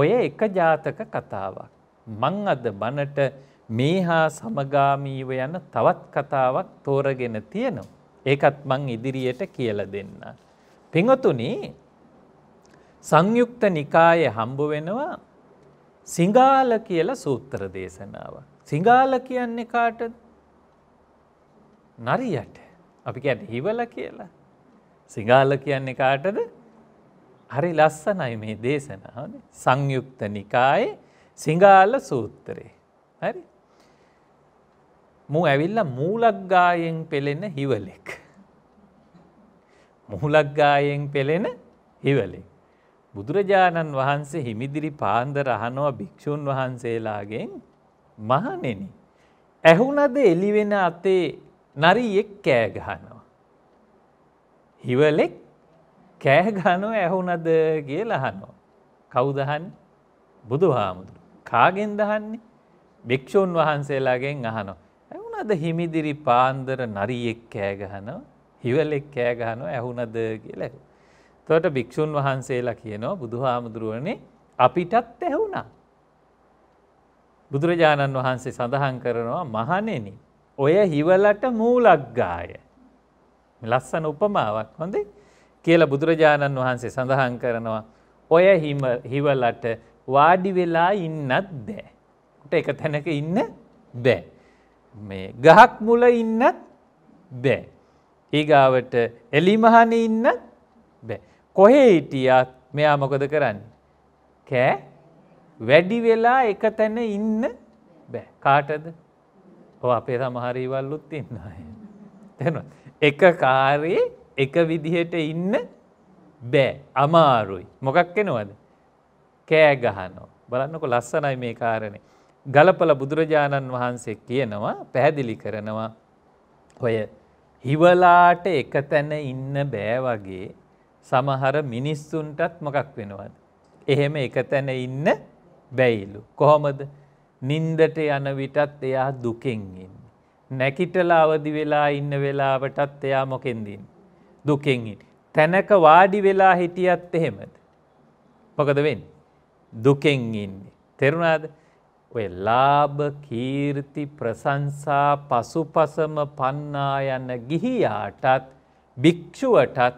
ඔය එක ජාතක කතාවක්. මං අද බනට මේ හා සමගාමීව යන තවත් කතාවක් තෝරගෙන තියෙනවා. ඒකත් මං ඉදිරියට කියල දෙන්න. පිඟතුනි සංයුක්ත නිකාය හම්බ වෙනවා සිංගාල කියල සූත්‍ර දේශනාව. සිංගාල කියන්නේ කාටද නරියට අපි ඇ හිවල කියලා සිංහාල කියන්නේ කාටද හරි ලස්සනයි මේ දේශනාව සංයුක්ත නිකායි සිංහාල සූත්තරේ හරි මූ ඇවිල්ල මූලක්ගායෙන් පෙළෙන හිවලෙක් මුහුලක්ගායෙන් පෙළෙන හිවලෙක් බුදුරජාණන් වහන්සේ හිමිදිරි පාන්දර අහනවා භික්‍ෂූන් වහන්සේලාගෙන් මහනෙන ඇහුනද එලිවෙන අතේ නරියෙක් කෑගහනවා. හිවලෙක් කෑගනෝ ඇහුනද කියලහනෝ. කවුදහන් බුදු හාමුදුරු. කාගෙන් දහන්නේ භික්‍ෂූන් වහන්සේලාගෙන් අහනෝ. ඇවුනද හිමිදිරි පාන්දර නරියෙක් කෑගහනෝ හිවලෙක් කෑගහනෝ ඇහුනද කියල. තොට භික්‍ෂූන් වහන්සේලා කියනවා බුදු හාමුදුරුවනේ අපිටත් ඇහුුණා. බුදුරජාණන් වහන්සේ සඳහන් කරනවා මහනෙනි ඔය හිවලට මූලක්ගාය. ලස්සන උපමාවක් හොඳේ කියල බුදුරජාණන් වහන්සේ සඳහන් කරනවා. ඔය හිවලට වාඩිවෙලා ඉන්නත් බෑ. ට එක තැනක ඉන්න බෑ. මේ ගහක් මුල ඉන්නත් බෑ. ඒගාවට එලිමහන ඉන්න බෑ. කොහේ හිටියත් මෙයා මොකද කරන්න. කෑ වැඩි වෙලා එක තැන ඉන්න බෑ කාටද හෝ අපේ සමහරීවල්ලුත් ඉන්නයි. තැන එක කාරයේ එක විදිහට ඉන්න බෑ අමාරුයි මොකක් එෙනවද කෑ ගහනෝ බලන්නක ලස්සනයි මේ කාරණය. ගලපල බුදුරජාණන් වහන්සේ කියනවා පැහැදිලි කරනවා ඔය හිවලාට එක තැන ඉන්න බෑ වගේ සමහර මිනිස්සුන්ටත් මොකක් වෙනවද. එහෙම එක තැන ඉන්න බැයිලු. කොහොමද නින්දට යන විටත් එයා දුකෙන්ගෙන්. නැකිටල අවදි වෙලා ඉන්න වෙලාවටත් එයා මොකෙන්දින්. දුකෙන්ට. තැනක වාඩි වෙලා හිටියත් එහෙමද. මොකද වෙන් දුකෙන් ඉන්නේ. තෙරුණාද ඔය ලාභ කීර්ති ප්‍රසංසා පසුපසම පන්නා යන්න ගිහියාටත් භික්‍ෂුවටත්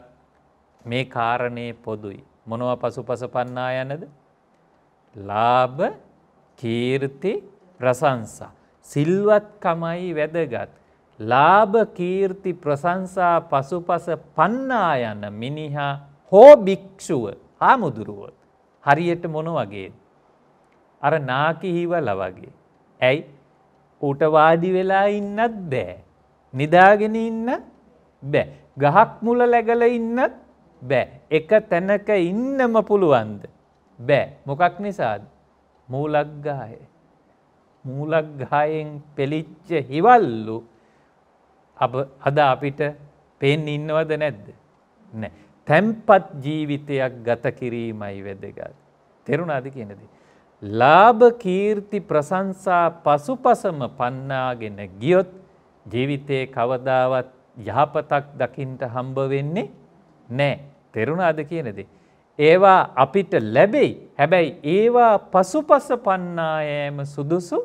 මේ කාරණය පොදුයි. මොනව පසු පස පන්නා යනද ලාභ කීර්ති ප්‍රසංසා. සිල්වත්කමයි වැදගත්. ලාභ කීර්ති ප්‍රසංසා පසුපස පන්නා යන මිනිහා හෝ භික්‍ෂුව හාමුදුරුවොත්. හරියට මොන වගේ. අර නාකිහිවල වගේ. ඇයි ඌට වාඩි වෙලා ඉන්නත් බෑ. නිදාගෙන ඉන්න බෑ. ගහක් මුල läගල ඉන්න බෑ. එක තැනක ඉන්නම පුළුවන්ද. බෑ මොකක් නිසාද. මූලක්ගාය මූලක්ගායෙන් පෙලිච්ච හිවල්ලු අද අපිට පෙන් ඉන්නවද නැද්ද නෑ තැම්පත් ජීවිතයක් ගත කිරීමයි වැදගත් තෙරුණ අද කියනද. ලාභ කීර්ති ප්‍රසංසා පසු පසම පන්නාගෙන ගියොත් ජීවිතයේ කවදාවත් යහපතක් දකිින්ට හම්බ වෙන්නේ නෑ තෙරුණ අද කියනදේ. ඒවා අපිට ලැබෙයි හැබැයි ඒවා පසුපස පන්නායෑම සුදුසු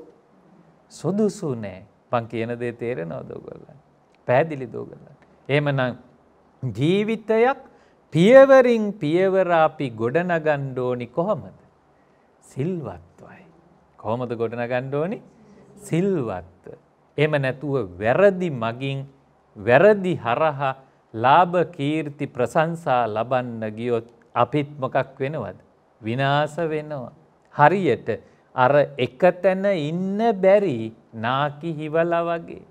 සුදුසු නෑ පං කියන දේ තේරෙන ඔදෝගල්ලන්න. පැදිලි දෝගල්ලන්න. එමනම් ජීවිතයක් පියවරින් පියවරාපි ගොඩනගණ්ඩෝනි කොහොමද. සිල්වත්වයි. කොහොමද ගොඩනගණ්ඩෝනි සිල්වත්ව. එම නැතුව වැරදි මගින් වැරදි හරහා ලාභ කීර්ති ප්‍රසංසා ලබන්න ගියොත් අපිත් මොකක් වෙනවද. විනාස වෙනවා. හරියට අර එක තැන ඉන්න බැරි නාකි හිවල වගේ.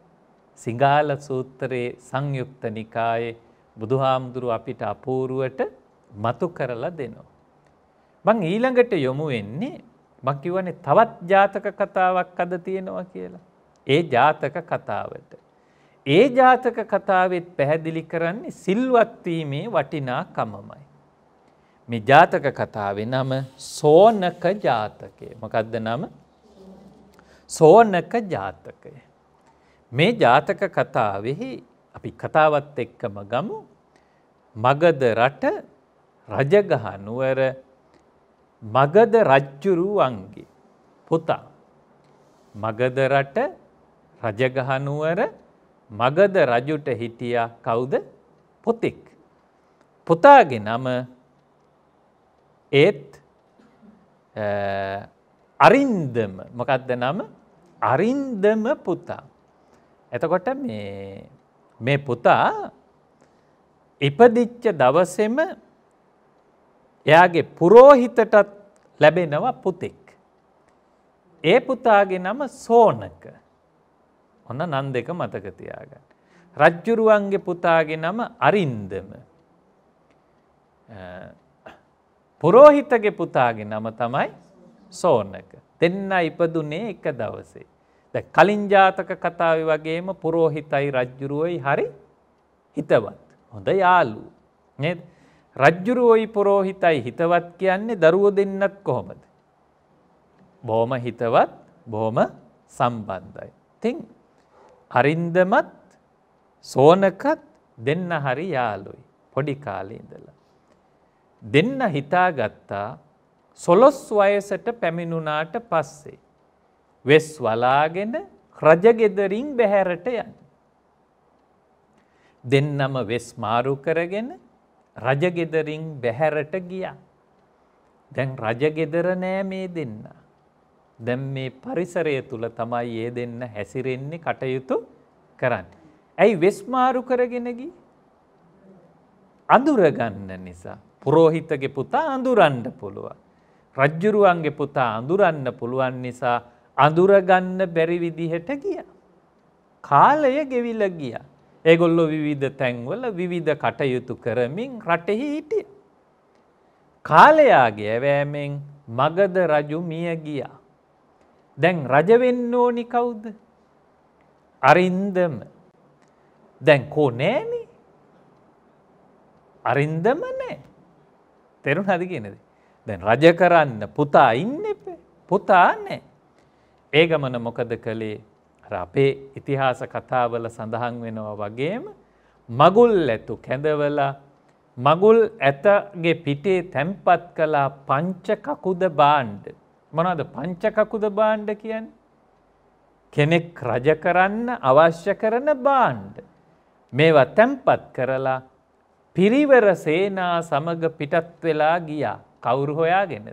සිංහාල සූත්‍රයේ සංයුක්ත නිකායේ බුදුහාමුදුරු අපිට අපූරුවට මතු කරලා දෙනවා. මං ඊළඟට යොමු වෙන්නේ මකිවනේ තවත් ජාතක කතාවක් අද තියෙනවා කියලා. ඒ ජාතක කතාවට. ඒ ජාතක කතාවෙත් පැහැදිලි කරන්නේ සිල්වත්වීමේ වටිනාකමමයි. මේ ජාතක කතාවේ නම සෝනක ජාතකය. මොකක්ද නම? සෝනක ජාතකය. මේ ජාතක කතාවෙහි අපි කතාවත් එක්කම ගමු. මගද රට රජගහ නුවර මගද රජ්ජුරුවන්ගේ පුතා. මගද රට රජගහ නුවර මගද රජුට හිටියා කවුද? පොතෙක්. පුතාගේ නම ඒත් අරින්දම මොකක්ද නම අරින්දම පුතා. එතකොට මේ පුතා ඉපදිච්ච දවසෙම එයාගේ පුරෝහිතටත් ලැබෙනවා පුතෙක්. ඒ පුතාගේ නම සෝනක ඔන්න නන් දෙක මතකතියාගන්න. රජ්ජුරුවන්ගේ පුතාගේ නම අරින්දම පුරෝහිතගේ පුතාගේ නම තමයි සෝනක. දෙන්න ඉපදුනේ එක දවසේ. ද කලින්ජාතක කතාව වගේම පුරෝහිතයි රජ්ජුරුවයි හරි හිතවත්. හොඳ යාලු. රජ්ජුරුවයි පුරෝහිතයි හිතවත් කියන්නේ දරුව දෙන්නත් කොහොමද. බෝම හිතවත් බෝම සම්බන්ධයි. තිං අරින්දමත් සෝනකත් දෙන්න හරි යාලුයි. පොඩි කාලේ ඉඳලා. දෙන්න හිතාගත්තා සොලොස් වයසට පැමිණුනාට පස්සේ. වෙස් වලාගෙන රජගෙදරින් බැහැරට යන්න. දෙන්නම වෙස් මාරු කරගෙන රජගෙදරින් බැහැරට ගියා. දැන් රජගෙදර නෑ මේ දෙන්න. දැම් මේ පරිසරය තුළ තමයි ඒ දෙන්න හැසිරෙන්නේ කටයුතු කරන්න. ඇයි වෙස්මාරු කරගෙනගි අඳුරගන්න නිසා. පුරෝහිතගේ පුතා අඳුරන්න පුළුවන්. රජ්ජුරුවන්ගේ පුතා අඳුරන්න පුළුවන් නිසා අඳුරගන්න බැරි විදිහට ගිය. කාලය ගෙවිල ගිය. ඒගොල්ලො විවිධ තැන්වල විවිධ කටයුතු කරමින් රටෙහි හිටිය. කාලයාගේ ඇවෑමෙන් මගද රජු මිය ගියා. දැන් රජවෙන්න ඕනි කවුද. අරින්දම දැන් කෝ නෑනි අරින්දම නෑ. තෙරුණ හද කියනෙද. දැන් රජ කරන්න පුතා ඉන්න පුතාන්නේ. ඒ ගමන මොකද කළේ අපේ ඉතිහාස කතාවල සඳහන් වෙනවා වගේම මගුල් ඇතු කැඳවලා මගුල් ඇතගේ පිටේ තැම්පත් කලා පංචකකුද බාණ්ඩ. මොනද පංචකකුද බාණ්ඩ කියන් කෙනෙක් රජ කරන්න අවශ්‍ය කරන බාණ්ඩ. මේවා තැම්පත් කරලා පිරිවර සේනා සමග පිටත් වෙලා ගියා කවුරු හොයාගෙනද.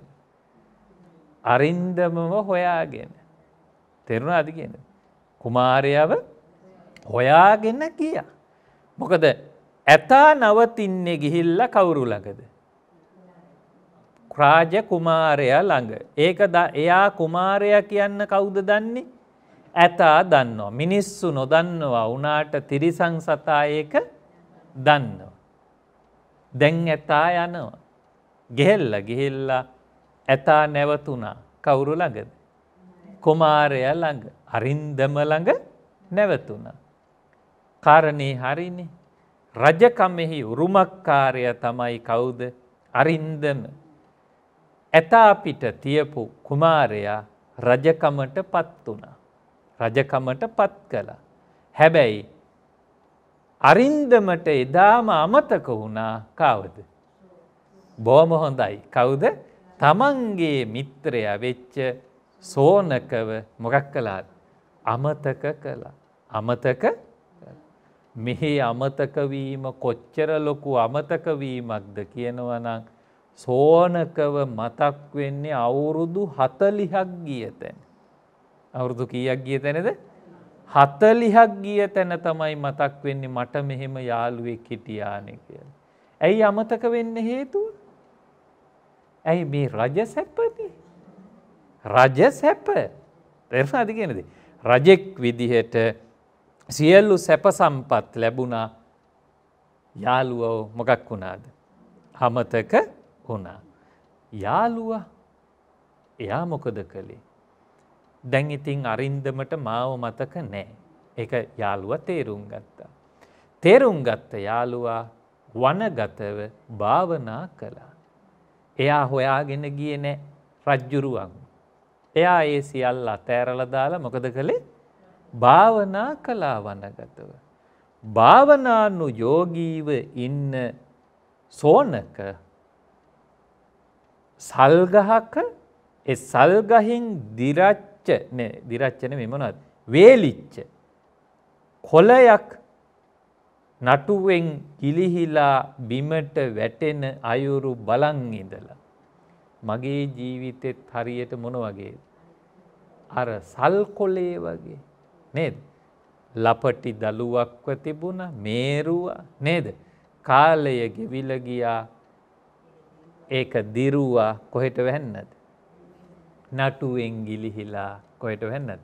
අරින්දමම හොයාගෙන. තෙරුණ අධිගෙන. කුමාරයාව හොයාගෙන කියා. මොකද ඇතා නවතින්නේ ගිහිල්ල කවුරු ළඟද. රාජ කුමාරයා ළඟ. ඒක එයා කුමාරයා කියන්න කවුද දන්නේ. ඇතා දන්නවා. මිනිස්සු නොදන්නවා වනාට තිරිසං සතායක දන්නවා. දැන් ඇතා යනවා. ගෙහෙල්ල ගිහිල්ලා ඇතා නැවතුනා කවුරු ළඟද. කුමාරය ළඟ අරින්දම ළඟ නැවතුනා. කාරණය හරිනි රජකමෙහි උරුමක්කාරය තමයි කවුද අරින්දම. ඇතාපිට තියපු කුමාරයා රජකමට පත් වනා. රජකමට පත් කළ. හැබැයි අරින්දමට එදාම අමතක වුණා කවද. බෝම හොඳයි කවුද තමන්ගේ මිත්‍රය වෙච්ච සෝනකව මොකක් කලාත් අමතක කලා අමතක මෙහි අමතකවීම කොච්චර ලොකු අමතකවීමක්ද කියනවනම් සෝනකව මතක් වෙන්නේ අවුරුදු හතලිහක් ගිය තැන. අවුරුදු කීයක් ගිය තැනද හතලිහක් ගිය තැන තමයි මතක් වෙන්නේ මට මෙහෙම යාළුවෙක් හිටියානෙ කියල. ඇයි අමතක වෙන්න හේතු? ඇයි මේ රජ සැපති. රජ සැප තෙරණ අධිගෙනද. රජෙක් විදිහට සියල්ලු සැප සම්පත් ලැබුණා යාළුවෝ මොකක් වුණාද. හමතක වුණා. යාළුව එයා මොකද කළේ. දැන් ඉතින් අරින්දමට මාව මතක නෑ. එක යාළුව තේරුම් ගත්තා. තේරුම් ගත්ත යාළුවා වනගතව භාවනා කළා. එයා හොයාගෙන ගිය නෑ රජ්ජුරුවන්. එයා ඒ සියල් අතෑරල දාලා මොකද කළේ භාවනා කලා වනගතව. භාවනානු යෝගීව ඉන්න සෝනක සල්ගහක සල්ගහින් දිරච්ච දිරච්ච දිරච්චන මෙමනත් වේලිච්ච කොලයක් නටුවෙන් කිලිහිලා බිමට වැටෙන අයුරු බලන් ඉඳලා. මගේ ජීවිතෙත් හරියට මොන වගේ. අර සල්කොලේ වගේ නේද. ලපටි දළුවක්ව තිබුණ මේරුවා නේද. කාලය ගෙවිලගියා ඒක දිරුවා කොහෙට වැන්නද. නටුවෙන් ගිලිහිලා කොයට වැන්නද.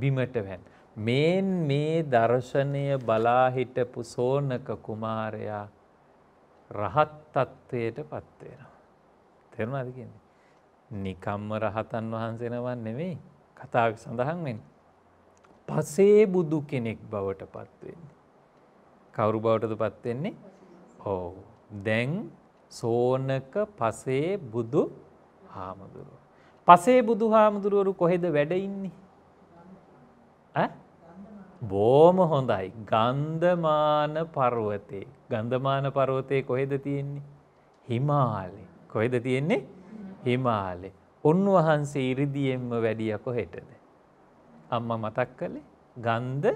බිමට වැන්. මේන් මේ දර්ශනය බලාහිටපු සෝනක කුමාරයා රහත් තත්ත්වයට පත්වෙනවා. තෙරුණද කියන්නේ. නිකම්ම රහතන් වහන්සෙනවන් නෙවෙයි කතාව සඳහන් වෙන්. පසේ බුදු කෙනෙක් බවට පත්වෙන්නේ. කවුරු බවටද පත්වෙන්නේ ඕ දැන් සෝනක පසේ බුදු හාමුදුරුව. පසේ බුදු හාමුදුරුවරු කොහෙද වැඩඉන්නේ බෝම හොඳයි ගන්ධමාන පරුවතේ ගන්ධමාන පරුවතය කොහෙද තියෙන්නේ හිමාලේ කොහෙද තියෙන්නේ හිමාලේ උන්වහන්සේ ඉරිදියෙන්ම වැඩිය කොහෙටද අම්ම මතක් කළේ ගන්ධ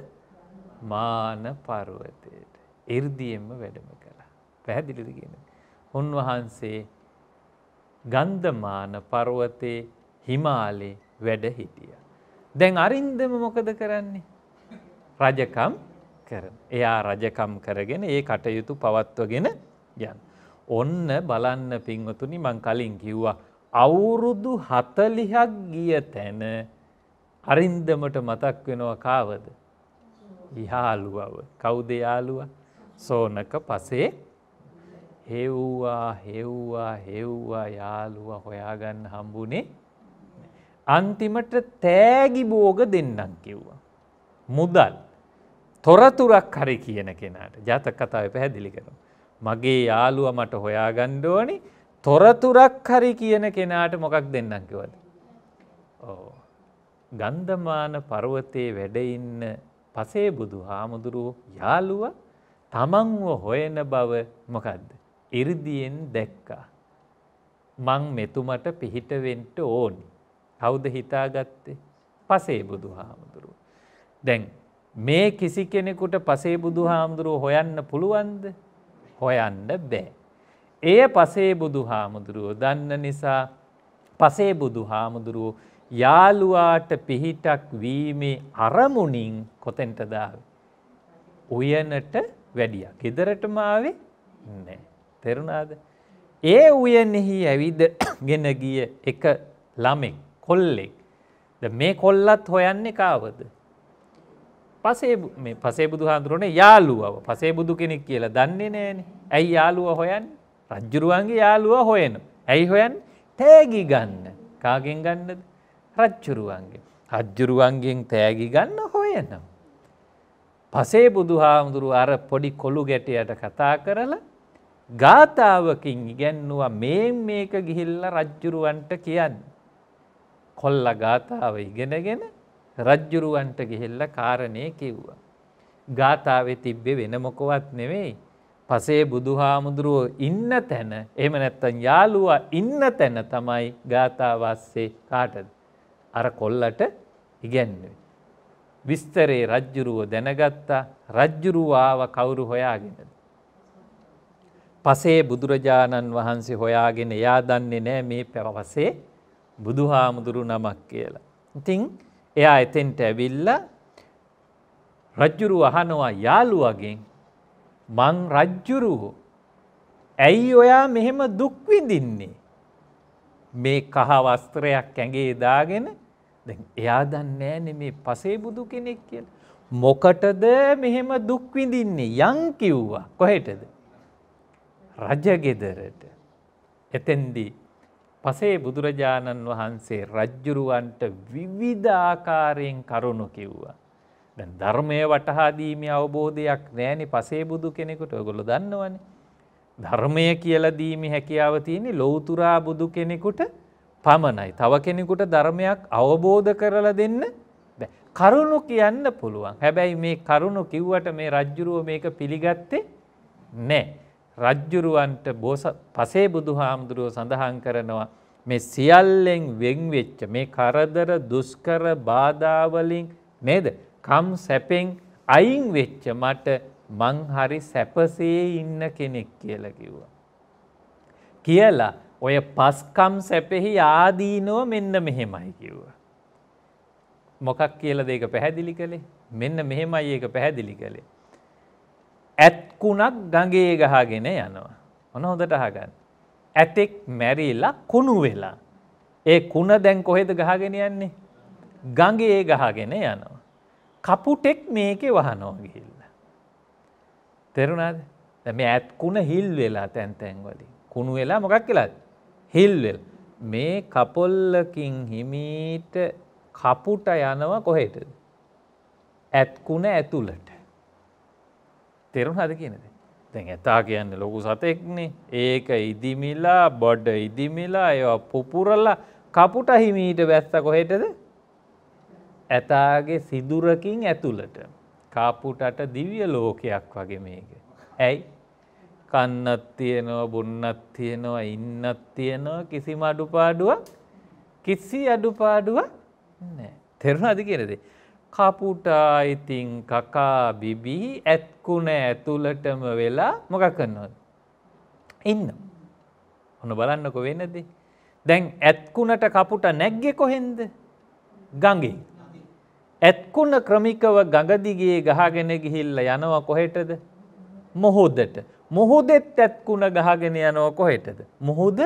මාන පරුවතයට ඉර්දියෙන්ම වැඩම කළා පැහැදිලිද කියන උන්වහන්සේ ගන්ධමාන පරුවතේ හිමාලේ වැඩ හිටිය. දැන් අරින්දම මොකද කරන්නේ. රජකම් කරන. එයා රජකම් කරගෙන ඒ කටයුතු පවත්වගෙන යන්. ඔන්න බලන්න පින්වතුනි මං කලින් කිව්වා. අවුරුදු හතලිහක් ගිය තැන අරින්දමට මතක් වෙනවා කාවද. ඉහාලුවව කවුද යාලුව සෝනක පසේ හෙව්වා හෙව්වා හෙව්වා යාලුව හොයාගන්න හම්බුනේ අන්තිමට තෑගි බෝග දෙන්නම් කිව්වා. මුදල් තොරතුරක් හරි කියන කෙනට ජාතක කතාව පැහැදිලි කරු. මගේ යාලුව මට හොයාගණ්ඩෝනි තොරතුරක් හරි කියන කෙනාට මොකක් දෙන්නම් කිවද. ඕ. ගන්ධමාන පර්වතයේ වැඩඉන්න පසේ බුදු හාමුදුරුව යාලුව තමන්ව හොයන බව මොකක්ද. ඉරිදියෙන් දැක්කා. මං මෙතුමට පිහිටවෙන්ට ඕනි. කවුද හිතාගත්තේ පසේ බුදු හාමුදුරුව. දැන් මේ කිසි කෙනෙකුට පසේ බුදු හාමුදුරුව හොයන්න පුළුවන්ද හොයන්න බෑ. එය පසේ බුදු හාමුදුරුවෝ දන්න නිසා පසේ බුදු හාමුදුරුවෝ යාළුවාට පිහිටක් වීමේ අරමුණින් කොතෙන්ට දාව. උයනට වැඩිය. ගෙදරටම ආවේ නෑ. තෙරුණාද. ඒ උයනෙහි ඇවිද ගෙන ගිය එක ළමෙක්. කොල්ලෙක් ද මේ කොල්ලත් හොයන්නේ කාවද. පසේ පසේ බුදු හාන්දුරුවනේ යාලුවව පසේ බුදු කෙනෙක් කියලා දන්නේ නෑන ඇයි යාලුව හොයන් රජ්ජුරුවන්ගේ යාලුව හොයන. ඇයි හොයන් තෑගි ගන්න කාගෙන් ගන්නද රච්චුරුවන්ගේ. රජ්ජුරුවන්ගෙන් තෑගි ගන්න හොයනම්. පසේ බුදු හාමුදුරුව අර පොඩි කොළු ගැටයට කතා කරලා ගාථාවකින් ඉගැන්නුව මේ මේක ගිහිල්ල රජ්ජුරුවන්ට කියන්න. කොල්ල ගාථාව ඉගෙනගෙන රජ්ජුරුවන්ට ගිහිල්ල කාරණය කිව්වා. ගාථාව තිබ්බෙ වෙනමොකොවත් නෙවෙයි. පසේ බුදුහාමුදුරුවෝ ඉන්න තැන එම නැත්තන් යාලුවා ඉන්න තැන තමයි ගාථාවස්සේ කාටද. අර කොල්ලට ඉගැන්නුවේ. විස්තරේ රජ්ජුරුව දැනගත්තා රජ්ජුරුවාව කවුරු හොයාගෙනද. පසේ බුදුරජාණන් වහන්සේ හොයාගෙන යා දන්නේ නෑ මේ පැවසේ බුදු හාමුදුරු නමක් කියලා. ඉතිං එයා එතෙන්ට ඇවිල්ල රජ්ජුරු අහනවා යාළුවගෙන් මං රජ්ජුරුහෝ. ඇයි ඔයා මෙහෙම දුක්විඳින්නේ. මේ කහවස්ත්‍රයක් ඇගේ දාගෙන එයා දන්නෑන මේ පසේ බුදු කෙනෙක් කියල. මොකටද මෙහෙම දුක්විඳින්නේ යං කිව්වා කොහෙටද. රජගෙදරට එතැන්දී පසේ බුදුරජාණන් වහන්සේ රජ්ජුරුවන්ට විවිධාකාරයෙන් කරුණු කිව්වා. දැන් ධර්මය වටහාදීමේ අවබෝධයක් නෑනි පසේ බුදු කෙනෙකුට ඔගොල දන්නවනේ. ධර්මය කියලදීමි හැකියාව තියෙන්නේ ලොවතුරා බුදු කෙනෙකුට පමණයි. තව කෙනෙකුට ධර්මයක් අවබෝධ කරලා දෙන්න කරුණු කියන්න පුළුවන්. හැබැයි මේ කරුණු කිව්වට මේ රජ්ජුරුව මේක පිළිගත්තේ නෑ. රජ්ජුරුවන්ට බෝස පසේ බුදු හාමුදුරුවෝ සඳහන් කරනවා මේ සියල්ලෙන් වෙන්වෙච්ච මේ කරදර දුස්කර බාධාවලින් නේද කම් සැපෙන් අයින් වෙච්ච මට මං හරි සැපසේ ඉන්න කෙනෙක් කියලා කිව්වා. කියලා ඔය පස්කම් සැපෙහි ආදීනෝ මෙන්න මෙහෙමයි කිව්වා. මොකක් කියලද ඒක පැහැදිලි කළේ මෙන්න මෙහෙමයි ඒක පැහැදිලි කළේ ඇත්කුණක් ගඟේ ගහගෙන යනවා. ඔන හොඳට අහගන්න. ඇතෙක් මැරීලා කුණු වෙලා. ඒ කුණ දැන් කොහෙද ගහගෙන යන්නේ. ගඟේ ගහගෙන යනවා. කපුටෙක් මේකෙ වහනෝගිහිල්ල. තෙරුණාද මේ ඇත්කුණ හිල් වෙලා තැන්තැන්වලින්. කුණු වෙලා මොකක් කියලාද. හිල්වෙල්. මේ කපොල්ලකින් හිමීට කපුට යනව කොහෙටද. ඇත්කුණ ඇතුළට. තෙරුණහද කියනද. දැන් ඇතා කියන්න ලොකු සතෙක්නේ ඒක ඉදිමිලා බොඩ්ඩ ඉදිමිලා ඒ පුපුරල්ලා කපුට හිමීට වැස්ස කොහෙටද ඇතාගේ සිදුරකින් ඇතුළට කාපුටට දිවිය ලෝකයක් වගේ මේක. ඇයි කන්නත් තියෙනවා බොන්නත් තියෙනවා ඉන්නත් තියෙනවා කිසිම අඩුපාඩුවක් කිසි අඩුපාඩුවක් තෙරුණ අධි කියනදේ කපුටා ඉතිං කකා බිබි ඇත්කුණ ඇතුළටම වෙලා මොකක් කන්නවද. ඉන්න. ඔොන බලන්නකො වෙනද. දැන් ඇත්කුණට කපුට නැග්ගෙ කොහෙන්ද ගඟේ. ඇත්කුණ ක්‍රමිකව ගඟදිගේ ගහගෙන ගිහිල්ල යනවා කොහෙටද මොහොදට. මොහොදෙත් ඇත්කුණ ගහගෙන යනෝ කොහෙටද. මොහොද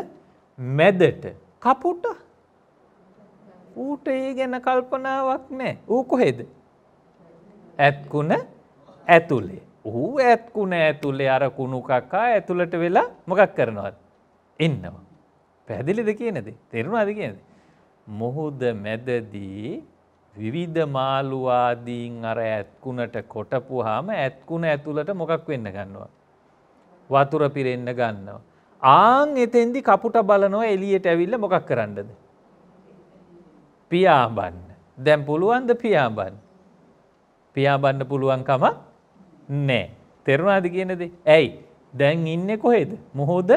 මැදට කපුට ඌට ඒ ගැන කල්පනාවක් නෑ ඌ කොහෙද. ඇත්කුණ ඇතුලේ. ඌ ඇත්කුණ ඇතුලේ අර කුණු කකා ඇතුළට වෙලා මොකක් කරනවත්. ඉන්නවා. පැදිලිද කියනද තෙරුණාද කියනද. මොහුද මැදදී විවිධ මාළුවාදීන් අර ඇත්කුණට කොටපු හාම ඇත්කුණ ඇතුළට මොකක් වෙන්න ගන්නවා. වතුර පිරෙන්න ගන්නවා. ආං එතෙන්දි කපුට බලනෝ එලියට ඇවිල්ල මොකක් කරන්නද. පියාඹන්න. දැම් පුළුවන්ද පියාඹන්න. පියාබන්න පුළුවන්කම නෑ. තෙරුණාද කියනද. ඇයි දැන් ඉන්න කොහෙද. මොහෝද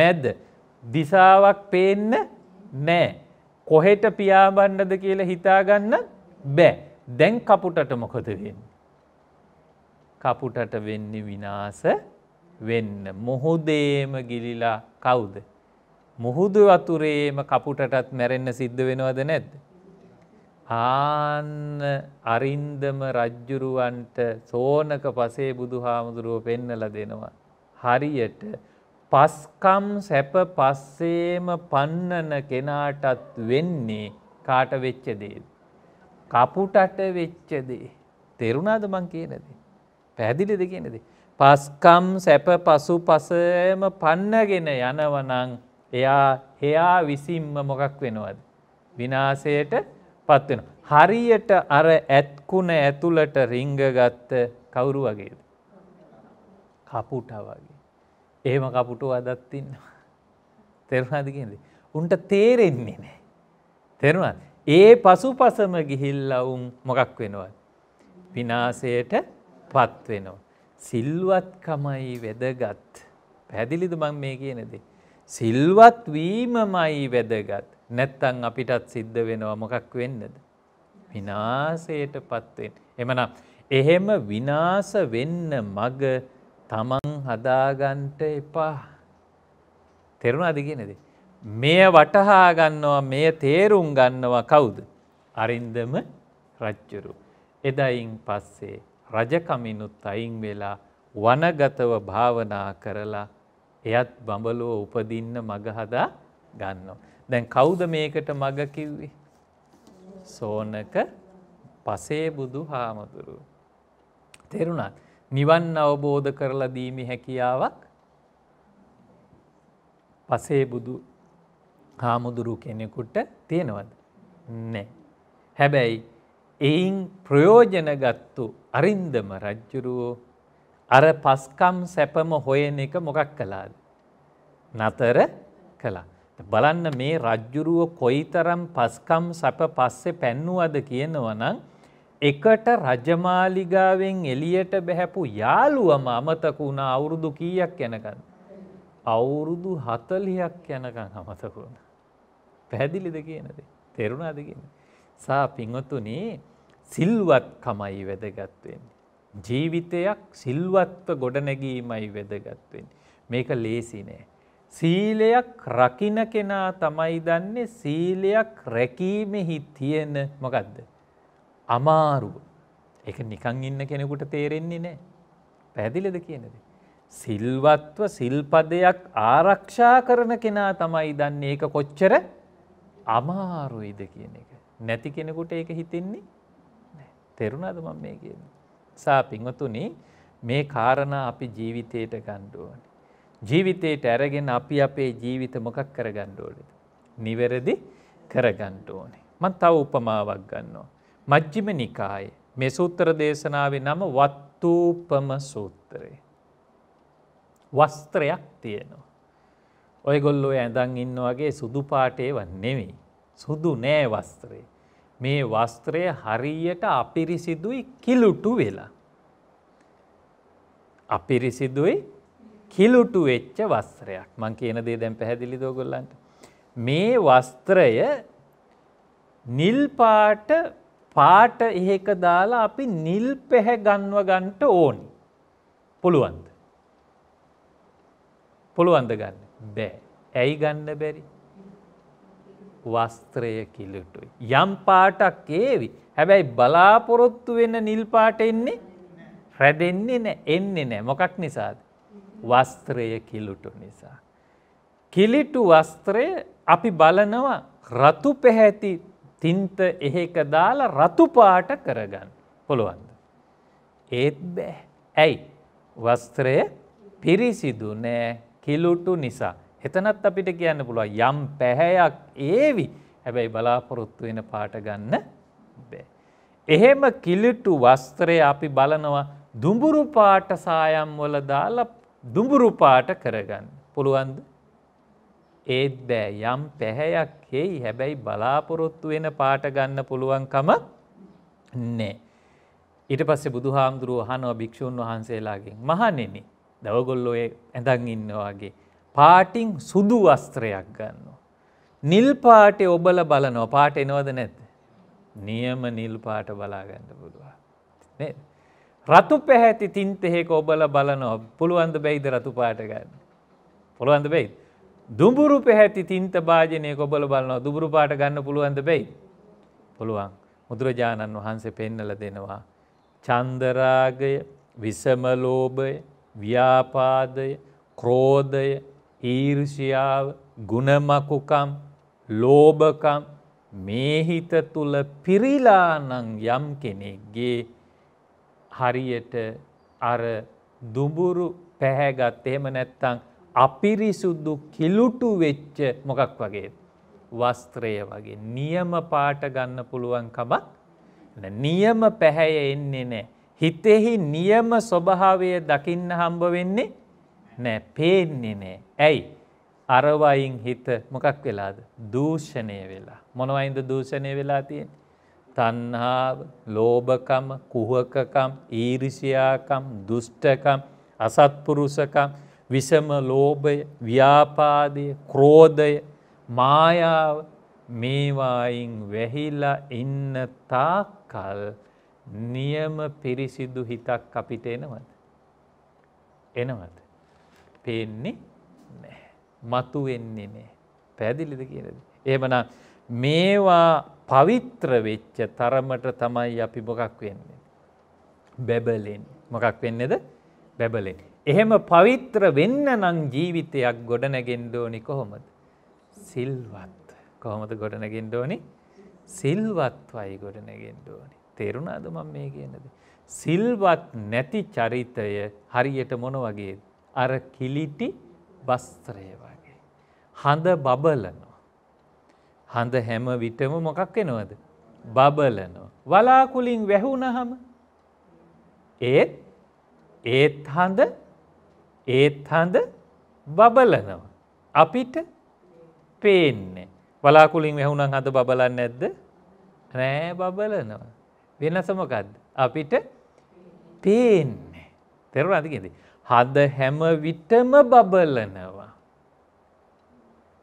මැද්ද. දිසාවක් පේන්න නෑ. කොහෙට පියාබන්නද කියලා හිතාගන්න බෑ. දැන් කපුටට මොකද වෙන්න. කපුටට වෙන්න විනාස වෙන්න. මොහොදේම ගිලිලා කවුද. මුහුදු වතුරේම කපුටටත් මැරෙන්න සිද්ධ වෙනවද නැද්ද. ආන්න අරින්දම රජ්ජුරුවන්ට සෝනක පසේ බුදු හාමුදුරුව පෙන්නල දෙනවා. හරියට පස්කම් සැප පස්සේම පන්නන කෙනාටත් වෙන්නේ කාට වෙච්චදේ. කපුටට වෙච්චදේ. තෙරුණාද මං කියනද. පැදිලිද කියනද. පස්කම් සැප පසු පසම පන්නගෙන යනවනං එයා එයා විසින්ම මොකක් වෙනවද. විනාසයට පත් වෙනවා. හරියට අර ඇත්කුණ ඇතුළට රිංගගත්ත කවුරු වගේද? කපුට වගේ. එහෙම කපුටෝ අදත් ඉන්නවා. තේරුණාද කියන්නේ? උන්ට තේරෙන්නේ නැහැ. තේරුණාද? ඒ පසුපසම ගිහිල්ලා උන් මොකක් වෙනවද? විනාශයටපත් වෙනවා. සිල්වත්කමයි වැදගත්. පැහැදිලිද මම මේ කියන දේ? සිල්වත් වීමමයි වැදගත්. නැත්තං අපිටත් සිද්ධ වෙනවා මොකක් වෙන්නද. විනාසයට පත්වෙන්. එමනම් එහෙම විනාස වෙන්න මග තමන් හදාගන්ට එපා. තෙරුණ අදිගෙනද. මෙය වටහා ගන්නවා මෙය තේරුම් ගන්නවා කවුද. අරින්දම රච්චුරු. එදයින් පස්සේ රජකමිනුත් අයින් වෙලා වනගතව භාවනා කරලා එයත් බඹලෝ උපදින්න මගහදා ගන්නවා. දැන් කවුද මේකට මග කිව්වේ? සෝනක පසේ බුදු හාමුදුරු. තේරුණාද? නිවන් අවබෝධ කරලා දීමේ හැකියාවක් පසේ බුදු හාමුදුරු කෙනෙකුට තියෙනවද? නැහැ. හැබැයි එයින් ප්‍රයෝජන ගත්තු අරින්දම රජ්ජුරුවෝ අර පස්කම් සැපම හොයන එක මොකක් කළාද? නතර කළා. බලන්න මේ රජ්ජුරුව කොයිතරම් පස්කම් සැප පස්සේ පැන්නුවද කියනවනම් එකට රජමාලිගාවෙන් එලියට බැහැපු යාළුවම අමතක වුණ අවුරුදු කීයක් යනකන්. අවුරුදු හතලියක් යනකං අමතක වුණ. පැහැදිලිද කියනද. තෙරුණාද කියන. සා පිංහතුනේ සිල්වත්කමයි වැදගත්වෙන්නේ. ජීවිතයක් සිල්වත්ව ගොඩනැගීමයි වැදගත්වෙන්. මේක ලේසි නෑ. සීලයක් රකින කෙනා තමයි දන්නේ සීලයක් රැකීමෙහි තියෙන මොකක්ද. අමාරුව. එක නිකං ඉන්න කෙනෙකුට තේරෙන්නේ නෑ. පැදිලද කියනද. සිල්වත්ව සිල්පදයක් ආරක්ෂා කරන කෙනා තමයි දන්නේ ඒක කොච්චර අමාරුයිද කියන එක. නැති කෙනෙකුට ඒක හිතෙන්නේ තෙරුණද මම මේ කියන. සා පිංවතුනි මේ කාරණ අපි ජීවිතයට ගණ්ඩුවනේ. ජීවිතයට ඇරගෙන අපි අපේ ජීවිත මොකක් කරගන්න ඕලෙද. නිවැරදි කරගන්ට ඕනේ. මන් තව උපමාවක් ගන්නවා. මජ්ජිම නිකාය මේ සූත්‍ර දේශනාවේ නම වත්තූපම සූත්‍රයේ. වස්ත්‍රයක් තියෙනවා. ඔයගොල්ලෝ ඇඳන් ඉන්න වගේ සුදු පාටේව නෙවෙයි. සුදු නෑ වස්ත්‍රයේ. මේ වස්ත්‍රය හරියට අපිරිසිදුයි කිලුටු වෙලා. අපිරිසිදුයි කිලුටු වෙච්ච වස්ත්‍රයක් මං කියන දේ දැන් පැහැදිලි දෝගොල්ලන්ට. මේ වස්ත්‍රය නිල්පාට පාට එහෙක දාලා අපි නිල් පැහැ ගන්ව ගන්ට ඕනි. පුළුවන්ද. පුළුවන්ද ගන්න බෑ ඇයි ගන්න බැරි. වස්ත්‍රය කිලුටුයි. යම් පාටක් ඒවි හැබැයි බලාපොරොත්තු වෙන නිල්පාට එන්නේ රැදෙන්නේ නෑ එන්නේ නෑ මොකක් නිසාද. වස්ත්‍රය කිලුටු නිසා. කිලිටු වස්ත්‍රය අපි බලනවා රතු පැහැති තින්ත එහෙක දාලා රතුපාට කරගන්න පුළුවන්ද. ඒත් බෑ ඇයි වස්ත්‍රය පිරිසිදු නෑ කිලුටු නිසා. එතනත් අපිට කියන්න පුළුව යම් පැහැයක් ඒවි හැබැයි බලාපොරොත්තු වෙන පාට ගන්න බෑ. එහෙම කිලිටු වස්ත්‍රය අපි බලනවා දුඹුරු පාට සායම් වල දාලා දුඹුරුපාට කරගන්න පුළුවන්ද ඒත් බෑ යම් පැහැයක් හෙයි හැබැයි බලාපොරොත්තු වෙන පාට ගන්න පුළුවන්කම නෑ. ඊට පස්සේ බුදු හාමුදුරුව හනෝ භික්‍ෂූන් වහන්සේලාගෙන් මහනෙන දවගොල්ලොය ඇඳන් ඉන්නවාගේ. පාටිං සුදු වස්ත්‍රයක් ගන්න. නිල් පාටේ ඔබල බලනෝ පාට එනවද නැත්. නියම නිල් පාට බලාගන්න පුළුවන්. නේද. රතු පැහැති තින්තෙහෙක ඔබල බලනො පුළුවන්ද බැයිද රතු පාට ගන්න. පුළුවන්ද බැයි. දුඹුරු පැහැති තින්ත භාජනය ඔබල බලනවා දුබුරු පාට ගන්න පුළුවන්ද බැයි. පුළුවන් බුදුරජාණන් වහන්සේ පෙන්නල දෙනවා. චන්දරාගය විසමලෝභය ව්‍යාපාදය ක්‍රෝධය ඊර්ෂියාව ගුණමකුකම් ලෝභකම් මේහිත තුළ පිරිලානං යම් කෙනෙක්ගේ හරියට අර දුඹුරු පැහැගත් එහෙම නැත්තං අපිරිසුදු කිලුටු වෙච්ච මොකක් වගේ. වස්ත්‍රය වගේ නියම පාට ගන්න පුළුවන් කමක් නියම පැහැය එන්නේ නෑ. හිතෙහි නියම ස්වභාවය දකින්න හම්බ වෙන්නේ නෑ පේන්නේ නෑ. ඇයි අරවයින් හිත මොකක් වෙලාද දූෂණය වෙලා. මොනවයින්ද දූෂණය වෙලා තියෙන්. තන්හාාව ලෝභකම කුහකකම් ඊරිසියාකම් දුෂ්ටකම් අසත්පුරුසකම් විසම ලෝභය ව්‍යාපාදය ක්‍රෝධය මායාව මේවායින් වැහිලා ඉන්න තාකල් නියම පිරිසිදු හිතක් අපිට එනවද. එනවද. පෙන්නේ නෑ. මතු වෙන්නේ නෑ. පැදිලිද කියලද. ඒමන මේවා පවිත්‍ර වෙච්ච තරමට තමයි අපි මොකක් වෙන්නේ. බැබලෙන් මොකක් වෙන්නද බැබලෙන්. එහෙම පවිත්‍ර වෙන්න නං ජීවිතයක් ගොඩනැගෙන්ඩෝනි කොහොමද. සිල්වත් කොහොමද ගොඩනැගෙන්ඩෝනි සිල්වත්වයි ගොඩනැගෙන්ඩෝනි. තේරුණාද මම මේ කියනද. සිල්වත් නැති චරිතය හරියට මොන වගේ අර කිලිටි බස්ත්‍රය වගේ. හඳ බබලන හඳ හැම විටම මොකක් වෙනවද. බබලනෝ. වලාකුලින් වැැහුණහම ඒත් ඒත් හඳ ඒත් හඳ බබලනව. අපිට පේන්නේ. වලාකුලින් වැැහුණන් හඳ බබලන්න ඇද්ද නෑ බබලනවා. වෙනසමකක්ද. අපිට පේන්නේ. තෙරු අතිකෙද. හද හැම විටම බබලනවා.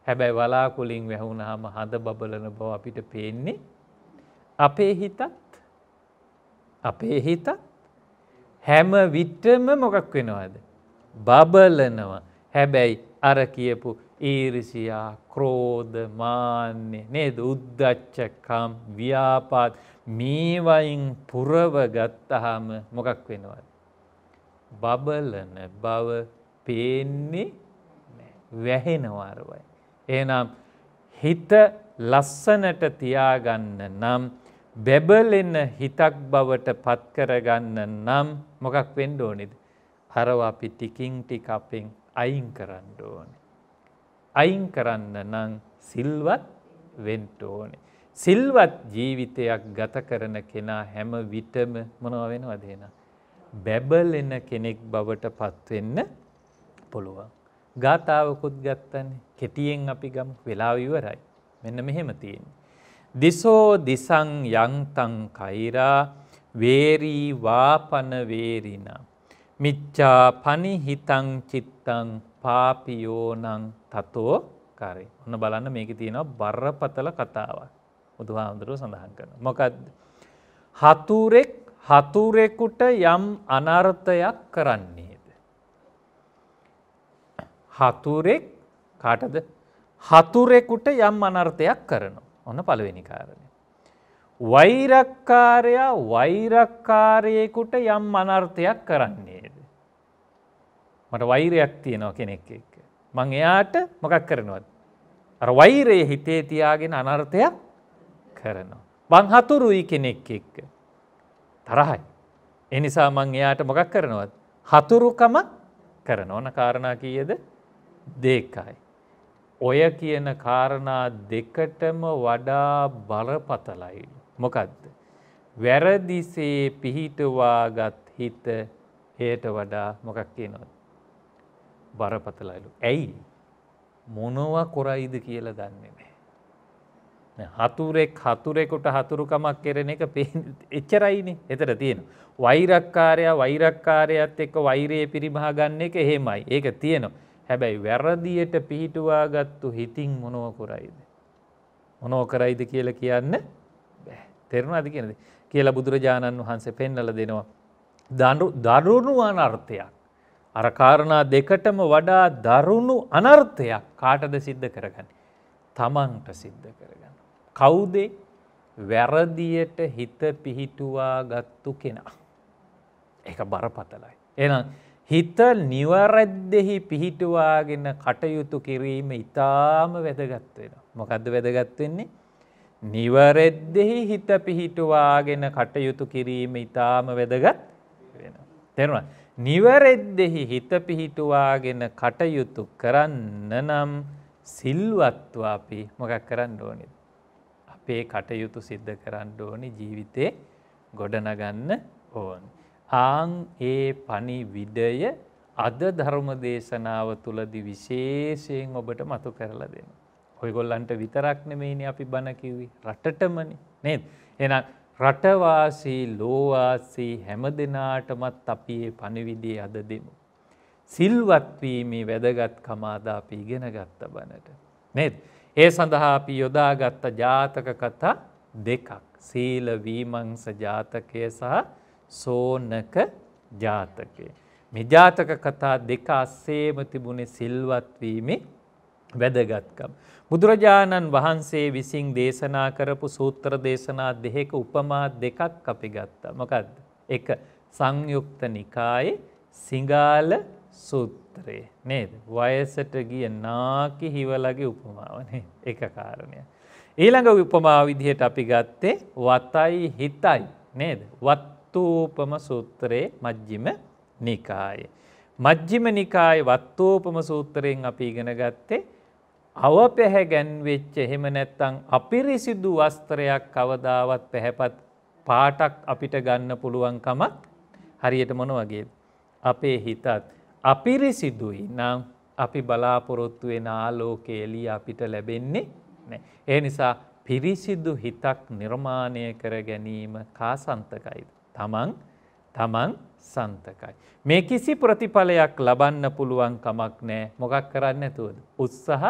හැබැයි වලාකුලින් වැැහුණහම හඳ බබලන බව අපිට පේන්නේ අපේ හිතත් අපේ හිතත් හැම විටම මොකක් වෙනවාද. බබලනවා හැබැයි අර කියපු ඊරිසියා ක්‍රෝධ මාන්‍ය නේද උද්දච්චකම් ව්‍යාපාත් මේවයින් පුරව ගත්තහම මොකක් වෙනවද. බබලන බව පේන්නේ වැහෙනවාරවයි. එනම් හිත ලස්සනට තියාගන්න නම් බැබලෙන්න හිතක් බවට පත්කරගන්න නම් මොකක් වෙන්න ඕනෙද. හරව අපි ටිකින් ටික අපෙන් අයින් කරන්න ඕන. අයින් කරන්න නං සිල්වත් වෙන්ට ඕනේ. සිල්වත් ජීවිතයක් ගත කරන කෙනා හැම විටම මොනව වෙනවදේන. බැබලෙන කෙනෙක් බවට පත්වෙන්න පුළුවන්. ගාථාවකුත් ගත්තන කෙටියෙන් අපි ගම් වෙලා ඉවරයි. මෙන්න මෙහෙම තියෙන්. දිසෝ දිසං යංතං කෛරා වේරී වාපනවේරින. මිච්චා පනිහිතං චිත්තං පාපියෝනං තතෝ කරේ. ඔන්න බලන්න මේක තියෙනවා බර්රපතල කතාවක්. බුදුහාමුදුරුව සඳහන් කරන. මොකද හතුරෙක් හතුරෙකුට යම් අනර්ථයක් කරන්නේ. හතුරෙක් කාටද හතුරෙකුට යම් අනර්ථයක් කරනවා. ඔන්න පළවෙනි කාරණය. වෛරක්කාරයා වෛරක්කාරයෙකුට යම් අනර්ථයක් කරන්නේද. මට වෛරයක් තියෙනවා කෙනෙක් එක්ක. මං එයාට මොකක් කරනවත්. අර වෛරයේ හිතේ තියාගෙන අනර්ථයක් කරනවා. බං හතුරුයි කෙනෙක් එක්ක. තරහයි. එනිසා මං එයාට මොකක් කරනවත්. හතුරුකම කරන ඕන කාරණා කීයද දේකයි. ඔය කියන කාරණා දෙකටම වඩා බලපතලයි. මොකදද. වැරදිසේ පිහිටවාගත් හිත එයට වඩා මොකක් කියනොත්. බරපතලයිලු. ඇයි මොනව කොරයිද කියල දන්නේ නෑ. හතුරෙක් හතුරෙකුට හතුරුකමක් කෙරෙන එක එච්චරයින එතර තියෙන. වෛරක්කාරයා වෛරක්කාරයත් එක්ක වෛරයේ පිරිමහා ගන්න එක හෙමයි ඒක තියෙනවා. හැබැයි වැරදියට පිහිටුවාගත්තු හිතින් මොනෝකුරයිද. මොනෝකරයිද කියල කියන්න තෙරුණ අධ කියනද කියලා බුදුරජාණන් වහන්සේ පෙන්නල දෙනවා. දනු දරුණු අනර්ථයක්. අරකාරණා දෙකටම වඩා දරුණු අනර්ථයක් කාටද සිද්ධ කරගන්න. තමන්ට සිද්ධ කරගන්න. කවුදේ වැරදියට හිත පිහිටුවා ගත්තු කෙනා. එක බරපතලයි. එනම් හිත නිවරැද්දෙහි පිහිටුවාගෙන කටයුතු කිරීම ඉතාම වැදගත්වෙන. මොකද වැදගත්වෙන්නේ. නිවරෙද්දෙහි හිත පිහිටුවාගෙන කටයුතු කිරීම ඉතාම වැදගත් වෙන. තෙරුණ. නිවරෙද්දෙහි හිත පිහිටුවාගෙන කටයුතු කරන්න නම් සිල්වත්ව අපි මොකක් කරන්න ඕනෙද. අපේ කටයුතු සිද්ධ කරන්න ඕනි ජීවිතේ ගොඩනගන්න ඕනි. ආං ඒ පණිවිඩය අද ධර්ම දේශනාව තුලදී විශේෂයෙන් ඔබට මතු කරලා දෙනවා. ඔයගොල්ලන්ට විතරක් නෙමෙයිනේ අපි බණ කිව්වේ රටටමනේ නේද? එහෙනම් රටවාසී ලෝවාසී හැම දිනාටමත් අපි මේ පණිවිඩය අද දෙමු. සිල්වත් වීමේ වැදගත්කම අද අපි ඉගෙන ගත්ත බණට. නේද? ඒ සඳහා අපි යොදාගත් ජාතක කතා දෙකක්. සීල වීමංස ජාතකය සහ සෝනක ජාතකය. මේ ජාතක කතා දෙක අස්සේම තිබුණේ සිල්වත්වීමේ වැදගත්කම්. බුදුරජාණන් වහන්සේ විසින් දේශනා කරපු සූත්‍ර දේශනා දෙහෙක උපමා දෙකක් අපි ගත්තා. මොකක්ද. එක සංයුක්ත නිකායි සිංගාල සූත්‍රයේ නේද. වයසට ගිය නාකි හිවලගේ උපමාවනේ එක කාරණය. ඊළඟ උපමා විදිහයට අපි ගත්තේ වතයි හිතයි නේද. වත් වත්තූපම සූත්‍රයේ මජ්ජිම නිකාය. මජ්ජිම නිකාය වත්තූපම සූත්‍රයෙන් අපි ඉගෙන ගත්තේ අව පැහැ ගැන්වෙච්ච එහෙම නැත්තං අපිරිසිදු වස්ත්‍රයක් කවදාවත් පැහැපත් පාටක් අපිට ගන්න පුළුවන්කමක් හරියට මොන වගේ. අපේ හිතත් අපිරිසිදුයි නම් අපි බලාපොරොත්තු වෙන ආලෝකය එලිය අපිට ලැබෙන්නේ නෑ. ඒ නිසා පිරිසිදු හිතක් නිර්මාණය කර ගැනීම කාසන්තකයිද. තමන් තමන් සන්තකයි. මේ කිසි ප්‍රතිඵලයක් ලබන්න පුළුවන් කමක් නෑ මොකක් කරන්න ඇතුවද. උත්සහ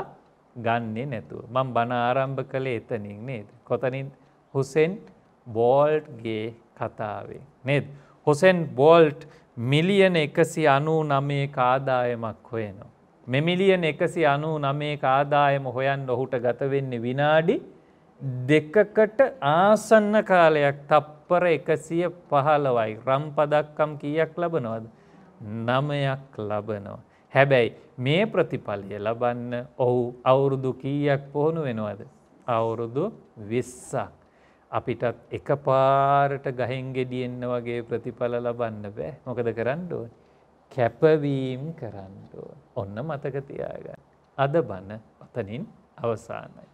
ගන්නේ නැතුව. මං බණ ආරම්භ කළේ එතනින් නේද. කොතනින් හුසෙන් බෝල්ට්ගේ කතාවේ. නේද. හොසෙන් බෝල්ට් මිලියන එකසි අනූ නමේ කාදායමක් හොයනවා. මෙමිලියන එකසි අනූ නමේ කාදායම හොයන් ඔහුට ගතවෙන්නේ විනාඩි දෙකකට ආසන්න කාලයක් තප්පර එකසිය පහලවයි. රම්පදක්කම් කීයක් ලබනවද. නමයක් ලබනවා. හැබැයි මේ ප්‍රතිඵලය ලබන්න ඔහු අවුරුදු කීයක් පොහුණු වෙනවද. අවුරුදු විස්සක්. අපිටත් එක පාරට ගහෙන් ගෙඩියෙන්න්න වගේ ප්‍රතිඵල ලබන්න බෑ මොකද කරන්න ඕන. කැපවීම් කරන්න ඕන. ඔන්න මතකතියාගන්න. අද බණ ඔතනින් අවසානයි.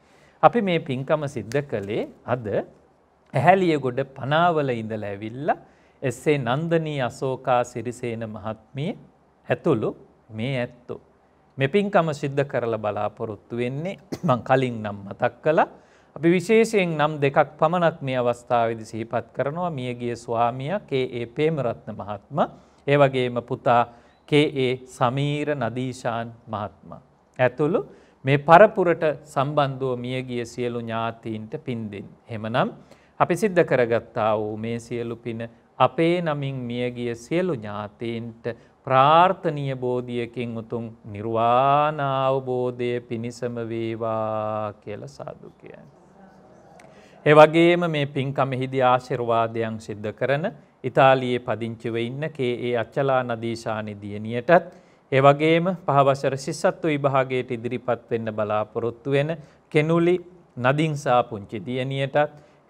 අපි මේ පින්කම සිද්ධ කළේ අද ඇහැලිය ගොඩ පනාවල ඉඳල ඇවිල්ල එස්සේ නන්දනී අසෝකා සිරිසේන මහත්මිය ඇතුළු මේ ඇත්තෝ. මෙ පින්කම සිද්ධ කරල බලාපොරොත්තු වෙන්නේ මං කලින් නම් මතක් කළ අපි විශේෂයෙන් නම් දෙකක් පමණක් මේ අවස්ථාවදි සිහිපත් කරනවා මියගිය ස්වාමියක් ඒ පේමරත්න මහත්ම ඒවගේම පුතා කේ සමීර නදීශාන් මහත්ම. ඇතුළු මේ පරපුරට සම්බන්ධව මියගිය සියලු ඥාතීන්ට පින් දෙන්න. එහෙමනම් අපි සිද්ධ කරගත්තා වූ මේ සියලු පින අපේ නමින් මියගිය සියලු ඥාතීන්ට ප්‍රාර්ථනීය බෝධියකින් උතුම් නිර්වාණ අවබෝධය පිණිසම වේවා කියලා සාදු කියන්නේ. ඒ වගේම මේ පින්කමෙහිදී ආශිර්වාදයන් සිද්ධ කරන ඉතාලියේ පදිංචිව ඉන්න කේ.ඒ. අචලා නදීෂානි දියණියටත් ඒ වගේම පහවසර ශිස්සත්තු විභාගයට ඉදිරිපත් වෙන්න බලාපොරොත්තු වෙන කෙනුලි නදිංසා පුංචි දියණියටත්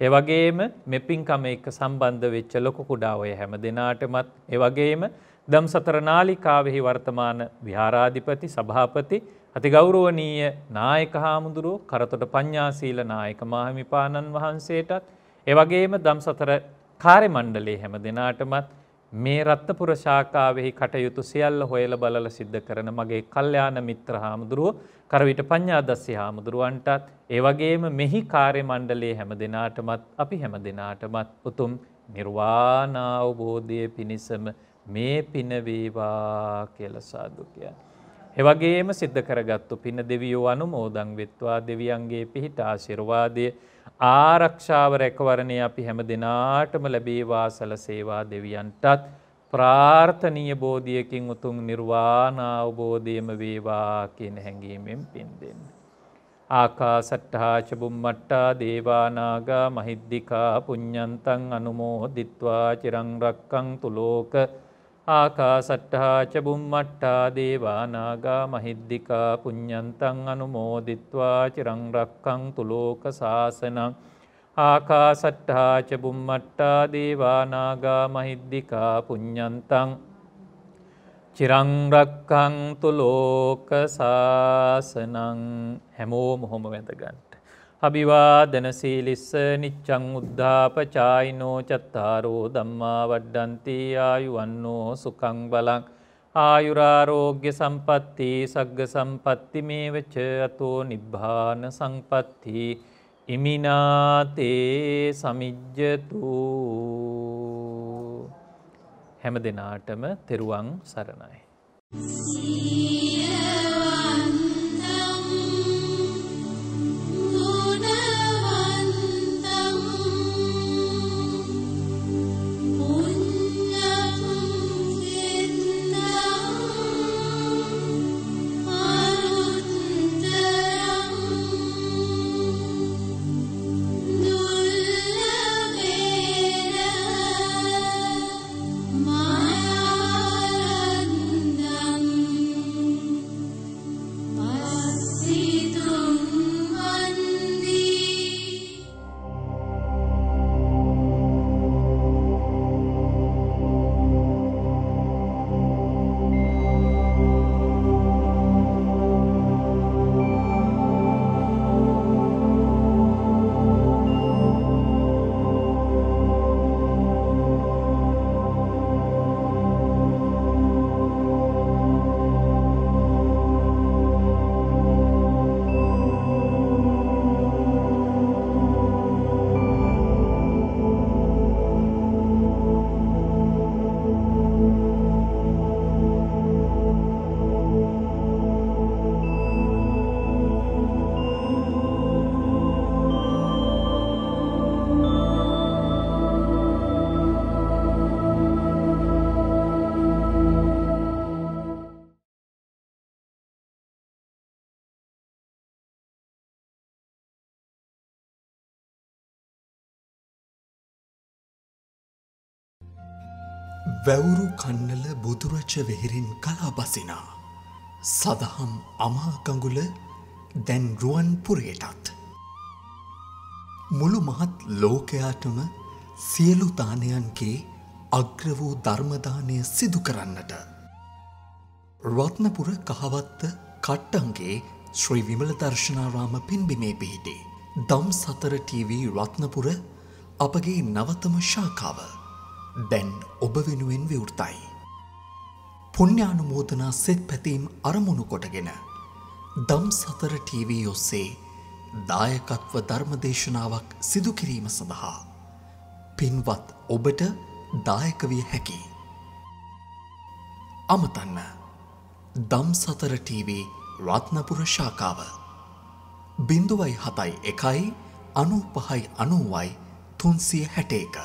ඒ වගේම මෙපින්කම එක්ක සම්බන්ධ වෙච්ච ලොකු කුඩා ඔය හැම දිනාටමත් ඒ වගේම දම් සතර නාලිකාවෙහි වර්තමාන විහාරාධිපති සභාපති අතිගෞරවනීය නායක හාමුදුරුව කරතොට පඤ්ඤාසීල නායක මහමිපාණන් වහන්සේටත් ඒ වගේම දම් සතර කාර්ය මණ්ඩලයේ හැම දිනාටමත් මේ රත්තපුර ශාකාවෙහි කටයුතු සියල්ල හොයල බලල සිද්ධ කරන මගේ කල්්‍යයාන මිත්‍ර හාමුදුරුව කරවිට පඤ්ඥාදස්සය හාමුදුරුවන්ටත් ඒවගේම මෙහි කාරය මණ්ඩලේ හැම දෙනාටමත් අපි හැම දෙනාටමත් උතුම් නිර්වාණාවබෝධය පිණිසම මේ පිනවේවා කියලසාදුකයන්. එවගේම සිද්ධ කරගත්තු පින දෙවියෝ අනු මෝදං වෙත්වා දෙවියන්ගේ පිහිට ආශිරවාදය ආරක්ෂාව රැකවරණය අපි හැම දෙනාටම ලැබේවා සලසේවා දෙවියන්ටත් ප්‍රාර්ථනීය බෝධියකින් උතුම් නිර්වාණාවබෝධයම වේවා කියන හැඟීමෙන් පින්දෙන්. ආකා සට්ටාචබුම්මට්ටා දේවානාගා මහිද්දිකා පුඤ්ඥන්තන් අනුමෝ දිත්වා චිරංරක්කං තුලෝක ආකාසට්ටහා චබුම්මට්ටා දේවානාගා මහිද්දිකා පුඤ්ඥන්තන් අනුමෝදිත්වා චිරංරක්කං තුලෝක ශාසනං. ආකාසට්ටහා චබුම්මට්ටා දේවානාගා මහිද්දිකා පුඤ්ඥන්තං. චිරංරක්කං තුලෝක ශාසනං හැමෝ මොහොම වැඳගන්න. අභිවාදන සීලිස්ස නිච්චං උද්ධාපචායිනෝ චත්තාරෝ දම්මා වඩ්ඩන්ති ආයු වන්නෝ සුකං බලං ආයුරාරෝග්‍ය සම්පත්ති සග්ග සම්පත්ති මේවච අතෝ නිබ්භාන සංපත්ති ඉමිනාතේ සමිජ්ජතු හැම දෙනාටම තෙරුවන් සරණයි. සීලවන් වැවුරු කන්නල බුදුරජ වෙහෙරෙන් කලාබසිනා සදහම් අමාකඟුල දැන් රුවන් පුරයටත් මුළු මහත් ලෝකයාටම සියලු දානයන්ගේ අග්‍ර වූ ධර්මදානය සිදු කරන්නට රත්නපුර කහවත්ත කට්ටන්ගේ ශ්‍රී විමල දර්ශනාරාම පින්බිමේ පිහිටේ දම් සතර ටීවී රත්නපුර අපගේ නවතම ශාකාව දැන් ඔබ වෙනුවෙන් විවෘතයි. පුණ්‍යානුමෝදනා සෙත් පැතීම් අරමුණු කොටගෙන දම් සතර TV ඔස්සේ දායකත්ව ධර්මදේශනාවක් සිදු කිරීම සඳහා පින්වත් ඔබට දායක විය හැකියි. අමතන්න දම් සතර TV රත්නපුර ශාකාව බිඳුවයි හතයි එකයි අනූපහයි අනුවයි තුන්සිය හැට එක.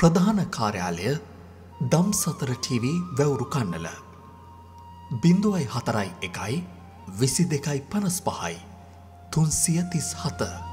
ප්‍රධාන කාර්යාලය දම් සතර TV වැවුරු කන්නල. බිඳුවයි හතරයි එකයි විසි දෙකයි පනස් පහයි තුන්සිය තිස් හත.